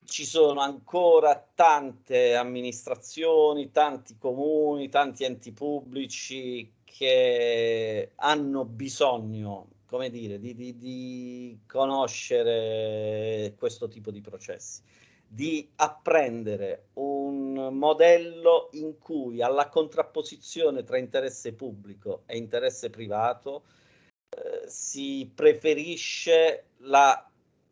ci sono ancora tante amministrazioni, tanti comuni, tanti enti pubblici che hanno bisogno, come dire, di, di, di conoscere questo tipo di processi, di apprendere un modello in cui alla contrapposizione tra interesse pubblico e interesse privato eh, si preferisce la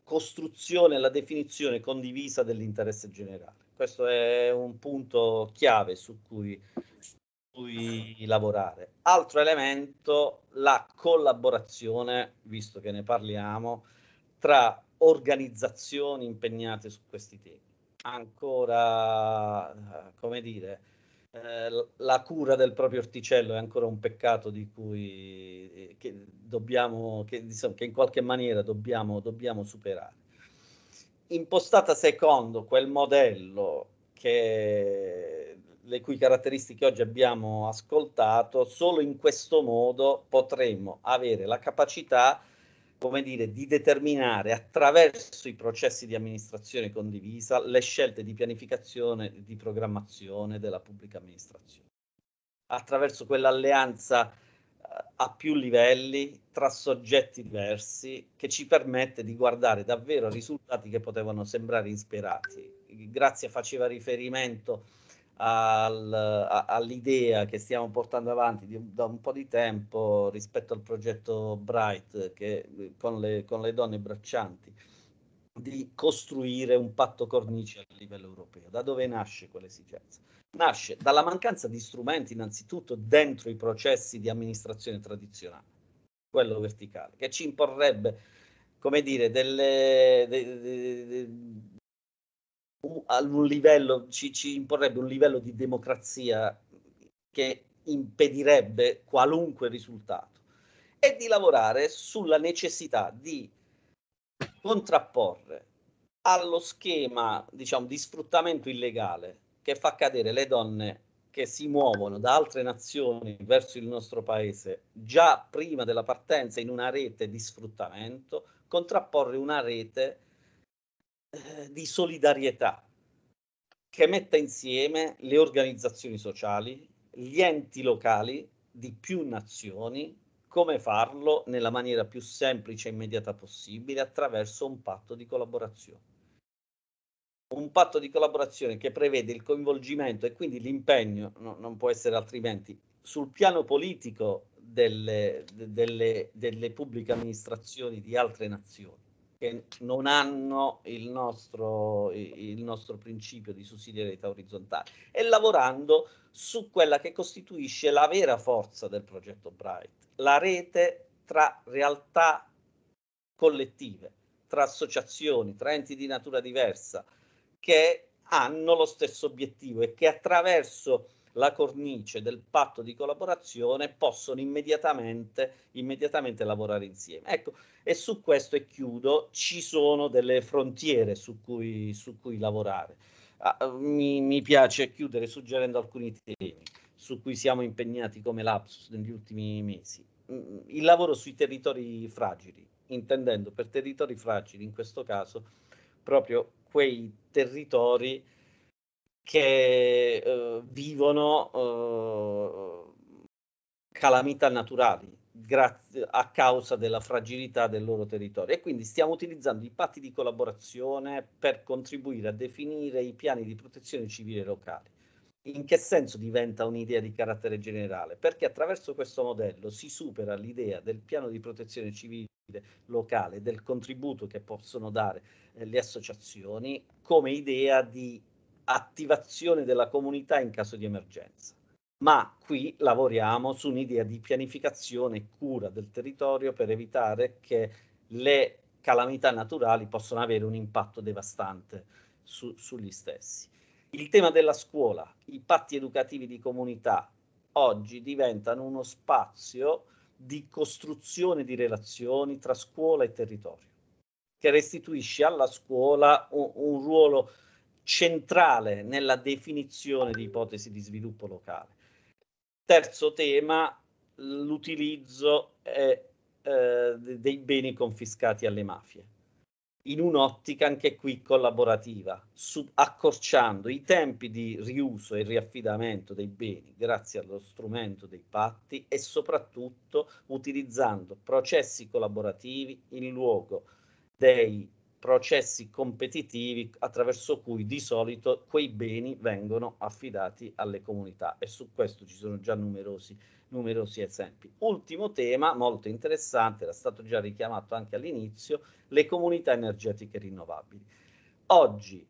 costruzione e la definizione condivisa dell'interesse generale. Questo è un punto chiave su cui, su cui lavorare. Altro elemento, la collaborazione, visto che ne parliamo, tra organizzazioni impegnate su questi temi. Ancora, come dire, eh, la cura del proprio orticello è ancora un peccato di cui eh, che dobbiamo, che, insomma, che in qualche maniera dobbiamo, dobbiamo superare. Impostata secondo quel modello che le cui caratteristiche oggi abbiamo ascoltato, solo in questo modo potremo avere la capacità di come dire, di determinare attraverso i processi di amministrazione condivisa le scelte di pianificazione e di programmazione della pubblica amministrazione, attraverso quell'alleanza eh, a più livelli tra soggetti diversi che ci permette di guardare davvero risultati che potevano sembrare insperati. Grazia faceva riferimento al, a, all'idea che stiamo portando avanti di, da un po' di tempo rispetto al progetto Bright che, con, le, con le donne braccianti di costruire un patto cornice a livello europeo. Da dove nasce quell'esigenza? Nasce dalla mancanza di strumenti innanzitutto dentro i processi di amministrazione tradizionale, quello verticale, che ci imporrebbe, come dire, delle, de, de, de, un livello, ci, ci imporrebbe un livello di democrazia che impedirebbe qualunque risultato e di lavorare sulla necessità di contrapporre allo schema diciamo, di sfruttamento illegale che fa cadere le donne che si muovono da altre nazioni verso il nostro paese già prima della partenza in una rete di sfruttamento, contrapporre una rete eh, di solidarietà che metta insieme le organizzazioni sociali, gli enti locali di più nazioni, come farlo nella maniera più semplice e immediata possibile attraverso un patto di collaborazione. Un patto di collaborazione che prevede il coinvolgimento e quindi l'impegno, no, non può essere altrimenti, sul piano politico delle, delle, delle pubbliche amministrazioni di altre nazioni che non hanno il nostro, il nostro principio di sussidiarietà orizzontale e lavorando su quella che costituisce la vera forza del progetto Bright, la rete tra realtà collettive, tra associazioni, tra enti di natura diversa che hanno lo stesso obiettivo e che attraverso la cornice del patto di collaborazione possono immediatamente, immediatamente lavorare insieme. Ecco, e su questo e chiudo, ci sono delle frontiere su cui, su cui lavorare. Ah, mi, mi piace chiudere suggerendo alcuni temi su cui siamo impegnati come lapsus negli ultimi mesi. Mm, il lavoro sui territori fragili, intendendo per territori fragili in questo caso proprio quei territori che eh, vivono eh, calamità naturali grazie, a causa della fragilità del loro territorio e quindi stiamo utilizzando i patti di collaborazione per contribuire a definire i piani di protezione civile locali. In che senso diventa un'idea di carattere generale? Perché attraverso questo modello si supera l'idea del piano di protezione civile locale, del contributo che possono dare eh, le associazioni come idea di attivazione della comunità in caso di emergenza. Ma qui lavoriamo su un'idea di pianificazione e cura del territorio per evitare che le calamità naturali possano avere un impatto devastante su, sugli stessi. Il tema della scuola, i patti educativi di comunità oggi diventano uno spazio di costruzione di relazioni tra scuola e territorio, che restituisce alla scuola un, un ruolo centrale nella definizione di ipotesi di sviluppo locale. Terzo tema, l'utilizzo eh, eh, dei beni confiscati alle mafie, in un'ottica anche qui collaborativa, su, accorciando i tempi di riuso e riaffidamento dei beni grazie allo strumento dei patti e soprattutto utilizzando processi collaborativi in luogo dei processi competitivi attraverso cui di solito quei beni vengono affidati alle comunità e su questo ci sono già numerosi, numerosi esempi. Ultimo tema molto interessante, era stato già richiamato anche all'inizio, le comunità energetiche rinnovabili. Oggi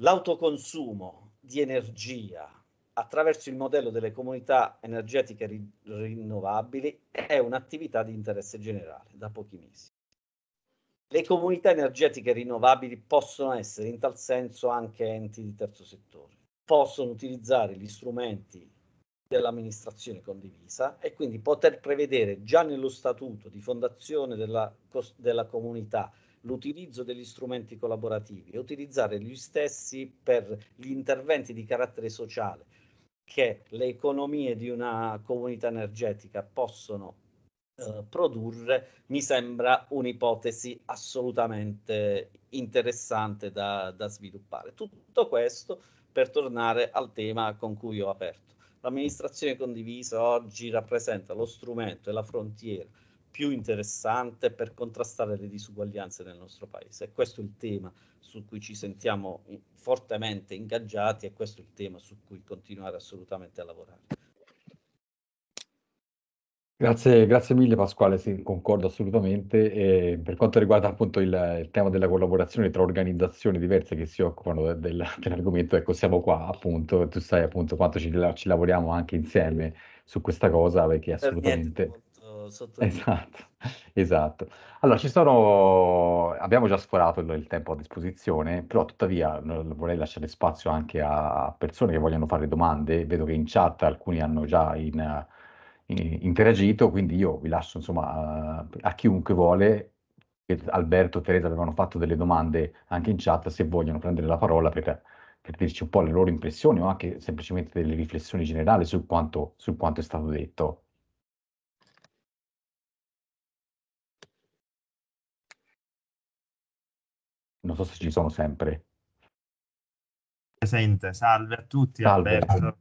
l'autoconsumo di energia attraverso il modello delle comunità energetiche rinnovabili è un'attività di interesse generale da pochi mesi. Le comunità energetiche rinnovabili possono essere in tal senso anche enti di terzo settore, possono utilizzare gli strumenti dell'amministrazione condivisa e quindi poter prevedere già nello statuto di fondazione della, della comunità l'utilizzo degli strumenti collaborativi e utilizzare gli stessi per gli interventi di carattere sociale che le economie di una comunità energetica possono eh, produrre, mi sembra un'ipotesi assolutamente interessante da, da sviluppare. Tutto questo per tornare al tema con cui ho aperto. L'amministrazione condivisa oggi rappresenta lo strumento e la frontiera più interessante per contrastare le disuguaglianze nel nostro paese. E questo è il tema su cui ci sentiamo fortemente ingaggiati e questo è il tema su cui continuare assolutamente a lavorare. Grazie, grazie mille Pasquale, sì, concordo assolutamente. E per quanto riguarda appunto il, il, tema della collaborazione tra organizzazioni diverse che si occupano del, dell'argomento, ecco, siamo qua appunto, tu sai appunto quanto ci, ci lavoriamo anche insieme su questa cosa perché assolutamente... Per *laughs* Esatto, esatto. Allora, ci sono, abbiamo già sforato il, il tempo a disposizione, però tuttavia vorrei lasciare spazio anche a persone che vogliono fare domande. Vedo che in chat alcuni hanno già in, interagito, quindi io vi lascio insomma a, a chiunque vuole, Alberto e Teresa avevano fatto delle domande anche in chat, se vogliono prendere la parola per, per dirci un po' le loro impressioni o anche semplicemente delle riflessioni generali su quanto, su quanto è stato detto. Non so se ci sono sempre. Presente, salve a tutti salve. Alberto.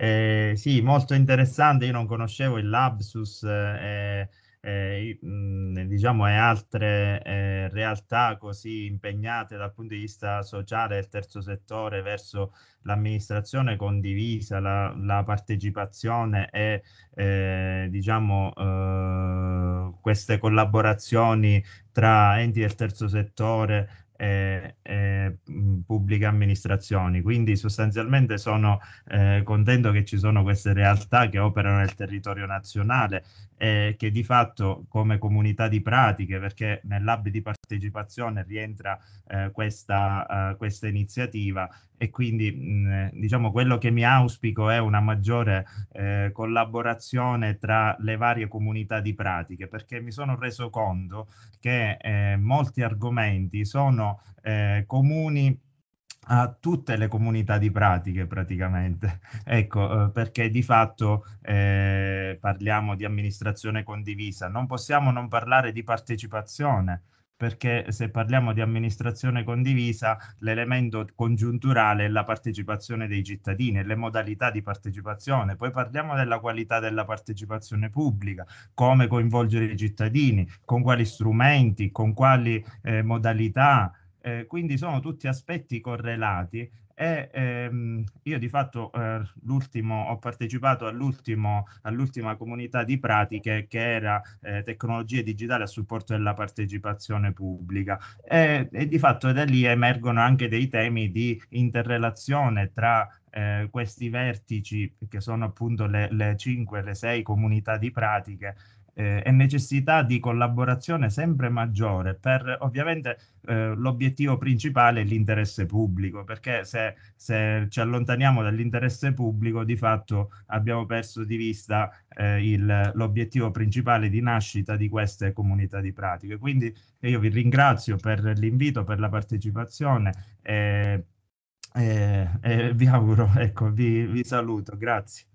Eh, sì, molto interessante, io non conoscevo il Labsus eh, eh, mh, mm, diciamo, e altre eh, realtà così impegnate dal punto di vista sociale del terzo settore verso l'amministrazione condivisa, la, la partecipazione e eh, diciamo, eh, queste collaborazioni tra enti del terzo settore e, e mm, pubbliche amministrazioni. Quindi sostanzialmente sono eh, contento che ci sono queste realtà che operano nel territorio nazionale e che di fatto come comunità di pratiche, perché nell'hub di partecipazione rientra eh, questa, uh, questa iniziativa, e quindi mh, mm, diciamo quello che mi auspico è una maggiore eh, collaborazione tra le varie comunità di pratiche perché mi sono reso conto che eh, molti argomenti sono eh, comuni a tutte le comunità di pratiche praticamente. *laughs* Ecco, eh, perché di fatto eh, parliamo di amministrazione condivisa, non possiamo non parlare di partecipazione perché se parliamo di amministrazione condivisa, l'elemento congiunturale è la partecipazione dei cittadini e le modalità di partecipazione. Poi parliamo della qualità della partecipazione pubblica, come coinvolgere i cittadini, con quali strumenti, con quali eh, modalità. Eh, quindi sono tutti aspetti correlati e ehm, io di fatto eh, ho partecipato all'ultima all comunità di pratiche che era eh, tecnologie digitali a supporto della partecipazione pubblica e, e di fatto da lì emergono anche dei temi di interrelazione tra eh, questi vertici che sono appunto le, le 5, le 6 comunità di pratiche eh, e necessità di collaborazione sempre maggiore per ovviamente eh, l'obiettivo principale è l'interesse pubblico, perché se, se ci allontaniamo dall'interesse pubblico di fatto abbiamo perso di vista eh, l'obiettivo principale di nascita di queste comunità di pratiche. Quindi io vi ringrazio per l'invito, per la partecipazione. e, eh, eh, vi auguro, ecco, vi, vi saluto, grazie.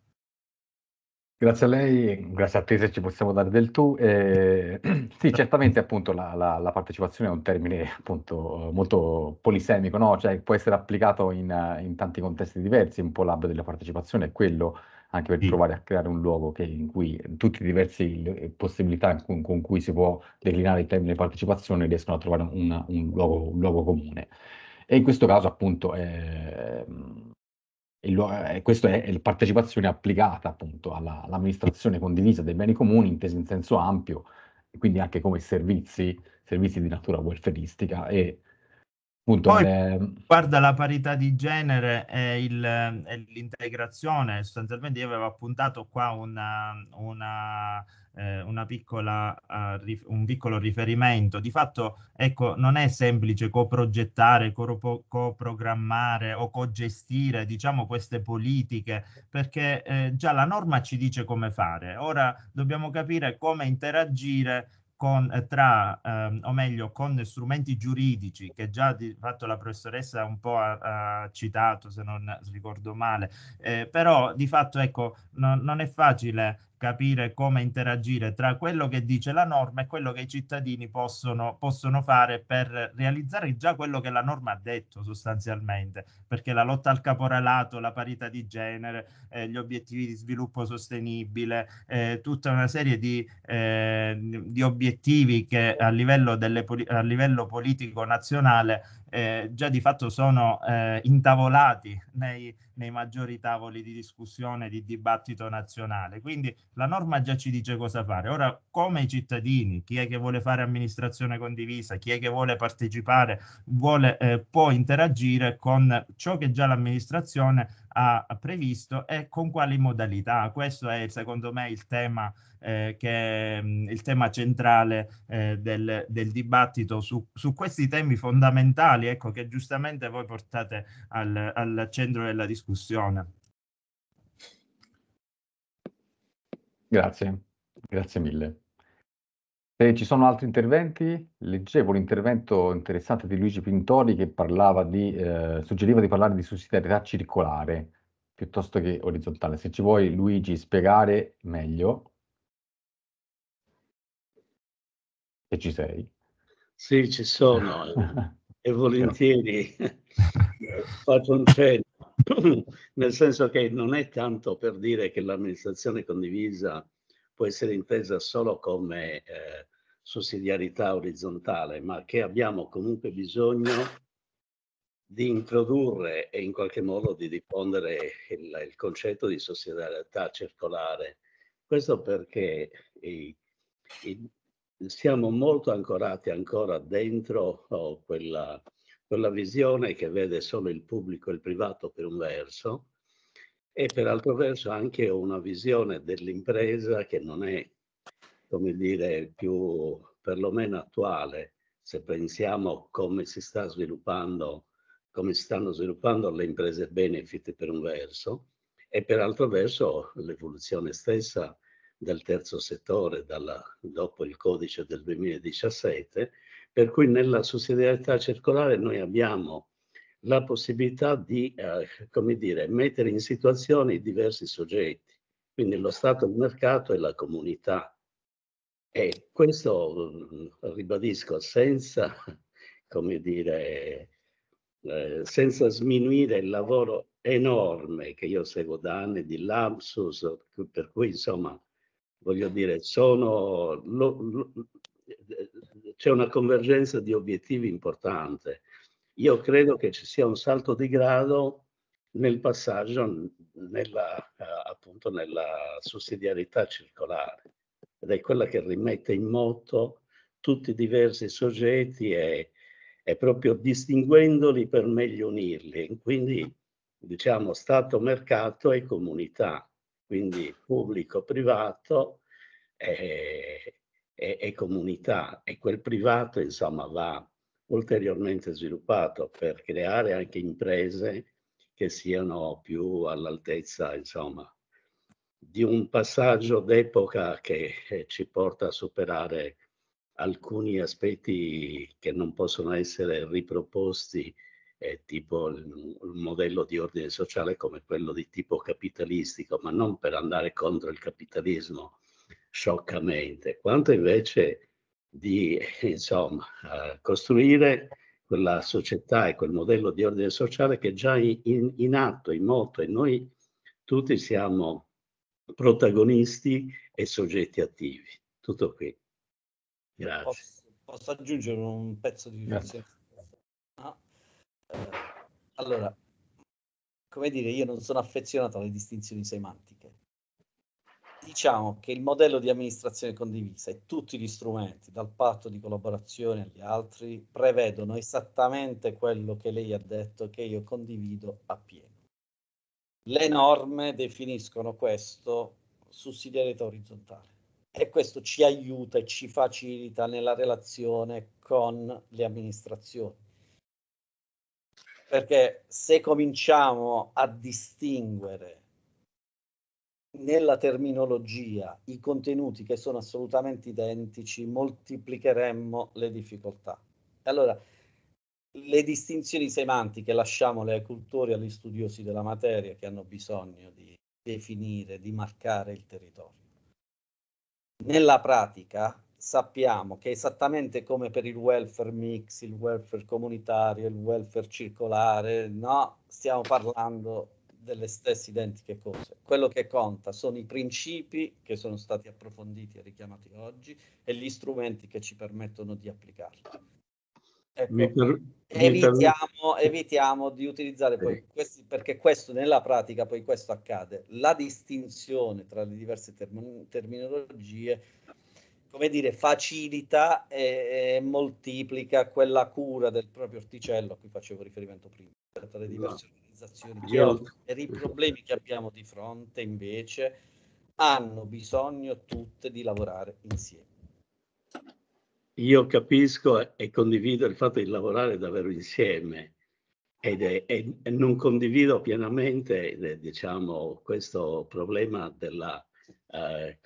Grazie a lei, grazie a te se ci possiamo dare del tu. Eh, *clears throat* sì, certamente appunto la, la, la, partecipazione è un termine appunto molto polisemico, no? cioè, può essere applicato in, in, tanti contesti diversi, un po' l'hub della partecipazione è quello anche per sì. provare a creare un luogo che, in cui tutte le diverse eh, possibilità con, con, cui si può declinare il termine partecipazione riescono a trovare una, un, luogo, un, luogo, comune. E in questo caso appunto... Eh, il, eh, questo è, la partecipazione applicata appunto alla, all'amministrazione condivisa dei beni comuni, intesi in senso ampio, quindi anche come servizi, servizi di natura welfareistica e Appunto, Poi, le... guarda, la parità di genere e, il, e l'integrazione, sostanzialmente io avevo appuntato qua una, una, eh, piccola, uh, rif- un piccolo riferimento. Di fatto, ecco, non è semplice coprogettare, co- coprogrammare o cogestire, diciamo, queste politiche, perché eh, già la norma ci dice come fare. Ora dobbiamo capire come interagire con, eh, tra, ehm, o meglio, con strumenti giuridici che già di fatto la professoressa un po' ha, ha citato, se non ricordo male, eh, però di fatto ecco, no, non è facile capire come interagire tra quello che dice la norma e quello che i cittadini possono, possono fare per realizzare già quello che la norma ha detto sostanzialmente, perché la lotta al caporalato, la parità di genere, eh, gli obiettivi di sviluppo sostenibile, eh, tutta una serie di, eh, di obiettivi che a livello, delle, a livello politico nazionale eh, già di fatto sono eh, intavolati nei, nei maggiori tavoli di discussione, di dibattito nazionale. Quindi la norma già ci dice cosa fare. Ora, come i cittadini, chi è che vuole fare amministrazione condivisa, chi è che vuole partecipare, vuole, eh, può interagire con ciò che già l'amministrazione ha previsto e con quali modalità. Questo è secondo me il tema, eh, che, il tema centrale eh, del, del, dibattito su, su, questi temi fondamentali ecco, che giustamente voi portate al, al centro della discussione discussione. Grazie, grazie mille. Se ci sono altri interventi, leggevo l'intervento interessante di Luigi Pintori che parlava di, eh, suggeriva di parlare di sussidiarietà circolare piuttosto che orizzontale. Se ci vuoi Luigi spiegare meglio, E ci sei. Sì, ci sono *laughs* e volentieri *laughs* faccio un cenno. *laughs* nel senso che non è tanto per dire che l'amministrazione condivisa può essere intesa solo come eh, sussidiarietà orizzontale, ma che abbiamo comunque bisogno di introdurre e in qualche modo di diffondere il, il concetto di sussidiarietà circolare. Questo perché i, i, siamo molto ancorati ancora dentro oh, quella quella visione che vede solo il pubblico e il privato per un verso e per altro verso anche una visione dell'impresa che non è, come dire, più perlomeno attuale, se pensiamo come si sta sviluppando, come si stanno sviluppando le imprese benefit per un verso e per altro verso l'evoluzione stessa del terzo settore dalla, dopo il codice del 2017 per cui nella sussidiarietà circolare noi abbiamo la possibilità di, eh, come dire, mettere in situazione i diversi soggetti, quindi lo Stato, il mercato e la comunità. E questo, mm, ribadisco, senza, *laughs* come dire, eh, senza sminuire il lavoro enorme che io seguo da anni di lapsus, per cui insomma, voglio dire, sono, lo, lo, c'è una convergenza di obiettivi importante. Io credo che ci sia un salto di grado nel passaggio nella, eh, appunto nella sussidiarietà circolare ed è quella che rimette in moto tutti i diversi soggetti e, e proprio distinguendoli per meglio unirli. Quindi diciamo Stato, mercato e comunità, quindi pubblico, privato. Eh, e, e comunità e quel privato insomma va ulteriormente sviluppato per creare anche imprese che siano più all'altezza insomma di un passaggio d'epoca che eh, ci porta a superare alcuni aspetti che non possono essere riproposti, eh, tipo il, il, modello di ordine sociale come quello di tipo capitalistico, ma non per andare contro il capitalismo, scioccamente, quanto invece di *laughs* insomma, eh, costruire quella società e quel modello di ordine sociale che è già in, in atto, in moto e noi tutti siamo protagonisti e soggetti attivi. Tutto qui. Grazie. Posso, posso aggiungere un pezzo di riflessione? Ah, eh, no. Allora, come dire, io non sono affezionato alle distinzioni semantiche diciamo che il modello di amministrazione condivisa e tutti gli strumenti, dal patto di collaborazione agli altri, prevedono esattamente quello che lei ha detto che io condivido appieno. Le norme definiscono questo sussidiarietà orizzontale e questo ci aiuta e ci facilita nella relazione con le amministrazioni. Perché se cominciamo a distinguere nella terminologia i contenuti che sono assolutamente identici, moltiplicheremmo le difficoltà. Allora, le distinzioni semantiche lasciamole ai cultori agli studiosi della materia che hanno bisogno di definire, di marcare il territorio. Nella pratica sappiamo che esattamente come per il welfare mix, il welfare comunitario, il welfare circolare, no, stiamo parlando delle stesse identiche cose. Quello che conta sono i principi che sono stati approfonditi e richiamati oggi e gli strumenti che ci permettono di applicarli. Ecco, evitiamo, evitiamo, di utilizzare poi questi, perché questo nella pratica poi questo accade, la distinzione tra le diverse term- terminologie come dire, facilita e, e, moltiplica quella cura del proprio orticello a cui facevo riferimento prima, tra le diverse no esatto organizzazioni che per i problemi che abbiamo di fronte invece hanno bisogno tutte di lavorare insieme. Io capisco e condivido il fatto di lavorare davvero insieme ed è, e non condivido pienamente eh, diciamo, questo problema della, eh,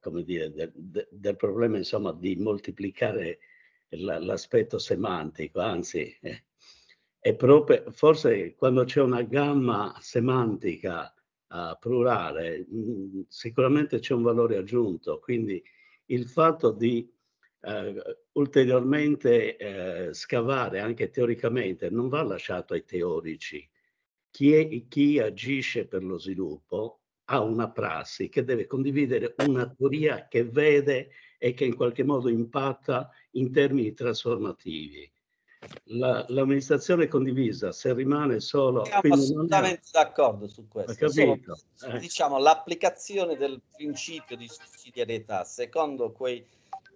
come dire, del, del problema insomma, di moltiplicare l'aspetto semantico, anzi eh, è proprio, forse quando c'è una gamma semantica uh, plurale, mh, mm, sicuramente c'è un valore aggiunto, quindi il fatto di uh, ulteriormente uh, scavare anche teoricamente non va lasciato ai teorici. Chi, è, chi agisce per lo sviluppo ha una prassi che deve condividere una teoria che vede e che in qualche modo impatta in termini trasformativi la, l'amministrazione condivisa, se rimane solo... Siamo assolutamente è... d'accordo su questo. Solo, eh. Diciamo l'applicazione del principio di sussidiarietà secondo quei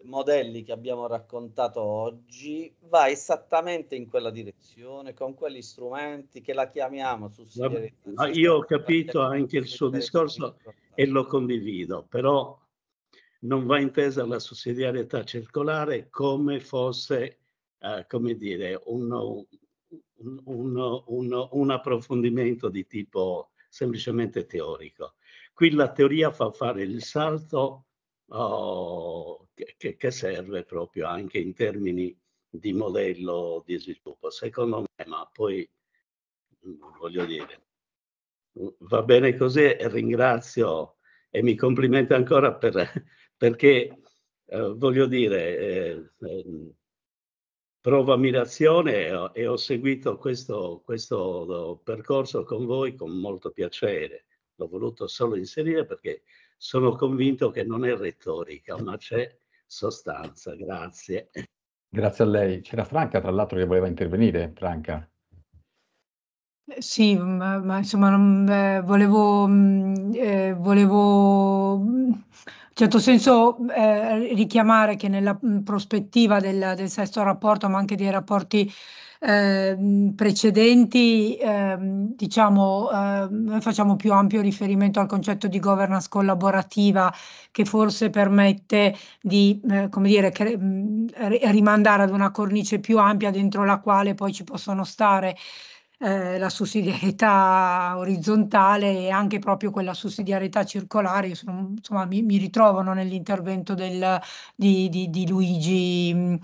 modelli che abbiamo raccontato oggi va esattamente in quella direzione, con quegli strumenti che la chiamiamo sussidiarietà. Io ho capito anche il suo discorso e lo condivido, però non va intesa la sussidiarietà circolare come fosse eh, come dire, uno, un, uno, uno, un approfondimento di tipo semplicemente teorico. Qui la teoria fa fare il salto oh, che, che, serve proprio anche in termini di modello di sviluppo, secondo me, ma poi mm, voglio dire, mm, va bene così, ringrazio e mi complimento ancora per, *laughs* perché eh, voglio dire, eh, ehm, provo ammirazione e, e ho, seguito questo, questo percorso con voi con molto piacere. L'ho voluto solo inserire perché sono convinto che non è retorica, ma c'è sostanza. Grazie. Grazie a lei. C'era Franca, tra l'altro, che voleva intervenire. Franca. Eh, sì, ma, ma insomma, non, eh, volevo, mm, eh, volevo mm, certo senso eh, richiamare che nella prospettiva del, del, sesto rapporto, ma anche dei rapporti eh, precedenti, eh, diciamo, ehm, noi facciamo più ampio riferimento al concetto di governance collaborativa che forse permette di, eh, come dire, cre- rimandare ad una cornice più ampia dentro la quale poi ci possono stare eh, la sussidiarietà orizzontale e anche proprio quella sussidiarietà circolare, sono, insomma mi, mi, ritrovano nell'intervento del, di, di, di Luigi, mm,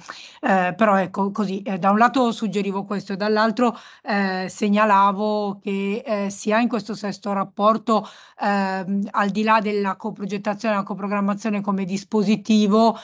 eh, però ecco così, eh, da un lato suggerivo questo e dall'altro eh, segnalavo che eh, sia in questo sesto rapporto, ehm, al di là della coprogettazione e la coprogrammazione come dispositivo,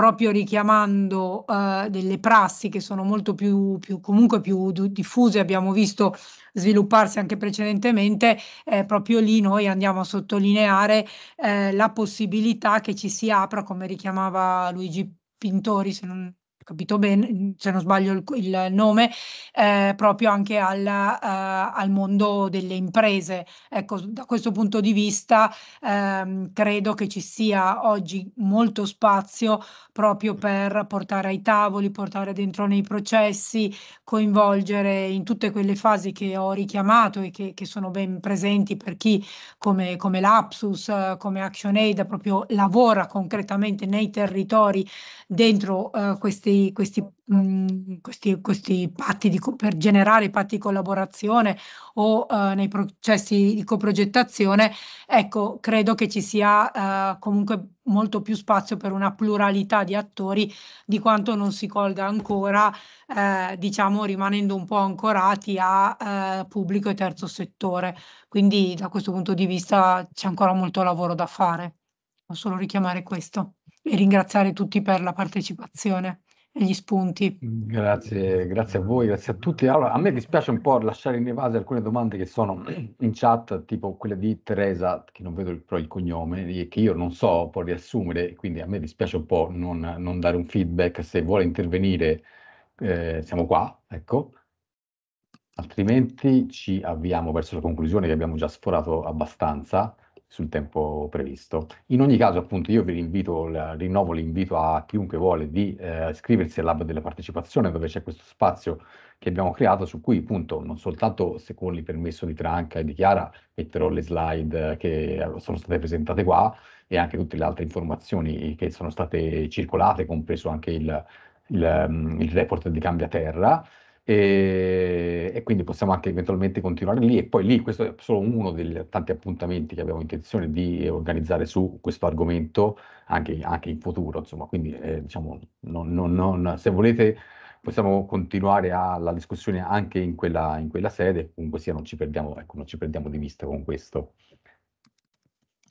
proprio richiamando eh, delle prassi che sono molto più, più comunque più diffuse, abbiamo visto svilupparsi anche precedentemente, eh, proprio lì noi andiamo a sottolineare eh, la possibilità che ci si apra, come richiamava Luigi Pintori, se non capito bene, se non sbaglio il, il nome, eh, proprio anche al, eh, al, mondo delle imprese. Ecco, da questo punto di vista ehm, credo che ci sia oggi molto spazio proprio per portare ai tavoli, portare dentro nei processi, coinvolgere in tutte quelle fasi che ho richiamato e che, che sono ben presenti per chi come, come Lapsus, come ActionAid proprio lavora concretamente nei territori dentro eh, questi questi, mh, mhmm, questi, questi patti di, per generare patti di collaborazione o eh, nei processi di coprogettazione, ecco, credo che ci sia eh, comunque molto più spazio per una pluralità di attori di quanto non si colga ancora, eh, diciamo, rimanendo un po' ancorati a eh, pubblico e terzo settore. Quindi da questo punto di vista c'è ancora molto lavoro da fare. Posso solo richiamare questo e ringraziare tutti per la partecipazione gli spunti. Grazie, grazie a voi, grazie a tutti. Allora, a me dispiace un po' lasciare in evasione alcune domande che sono in chat, tipo quella di Teresa, che non vedo il, però il cognome, e che io non so può riassumere, quindi a me dispiace un po' non, non dare un feedback. Se vuole intervenire, eh, siamo qua, ecco. Altrimenti ci avviamo verso la conclusione che abbiamo già sforato abbastanza sul tempo previsto. In ogni caso, appunto, io vi rinvito, rinnovo l'invito a chiunque vuole di eh, iscriversi al della partecipazione, dove c'è questo spazio che abbiamo creato, su cui appunto non soltanto, se con il permesso di Tranca e di Chiara, metterò le slide che sono state presentate qua e anche tutte le altre informazioni che sono state circolate, compreso anche il, il, mm, il report di Cambia Terra, e, e, quindi possiamo anche eventualmente continuare lì e poi lì questo è solo uno dei tanti appuntamenti che abbiamo intenzione di organizzare su questo argomento anche, anche in futuro insomma quindi eh, diciamo non, non, non, se volete possiamo continuare la discussione anche in quella, in quella sede comunque sia non ci perdiamo ecco, non ci perdiamo di vista con questo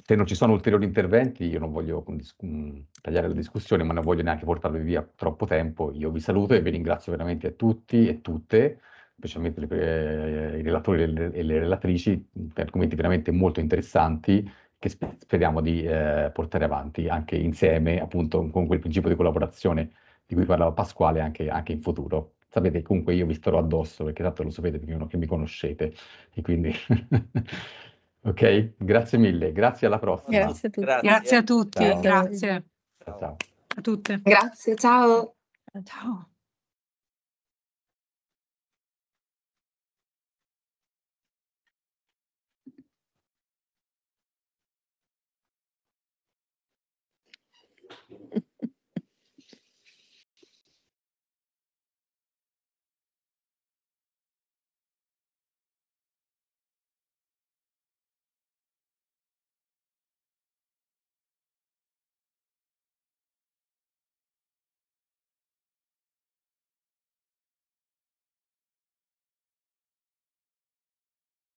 se non ci sono ulteriori interventi, io non voglio mm, tagliare la discussione, ma non voglio neanche portarvi via troppo tempo. Io vi saluto e vi ringrazio veramente a tutti e tutte, specialmente eh, i relatori e le relatrici, per argomenti veramente molto interessanti che speriamo di eh, portare avanti anche insieme, appunto, con quel principio di collaborazione di cui parlava Pasquale anche, anche in futuro sapete comunque io vi starò addosso perché tanto lo sapete perché mi conoscete e quindi Ok, grazie mille, grazie alla prossima. Grazie a tutti. Grazie a tutti, ciao. grazie. Ciao. A tutte. Grazie, ciao. Ciao.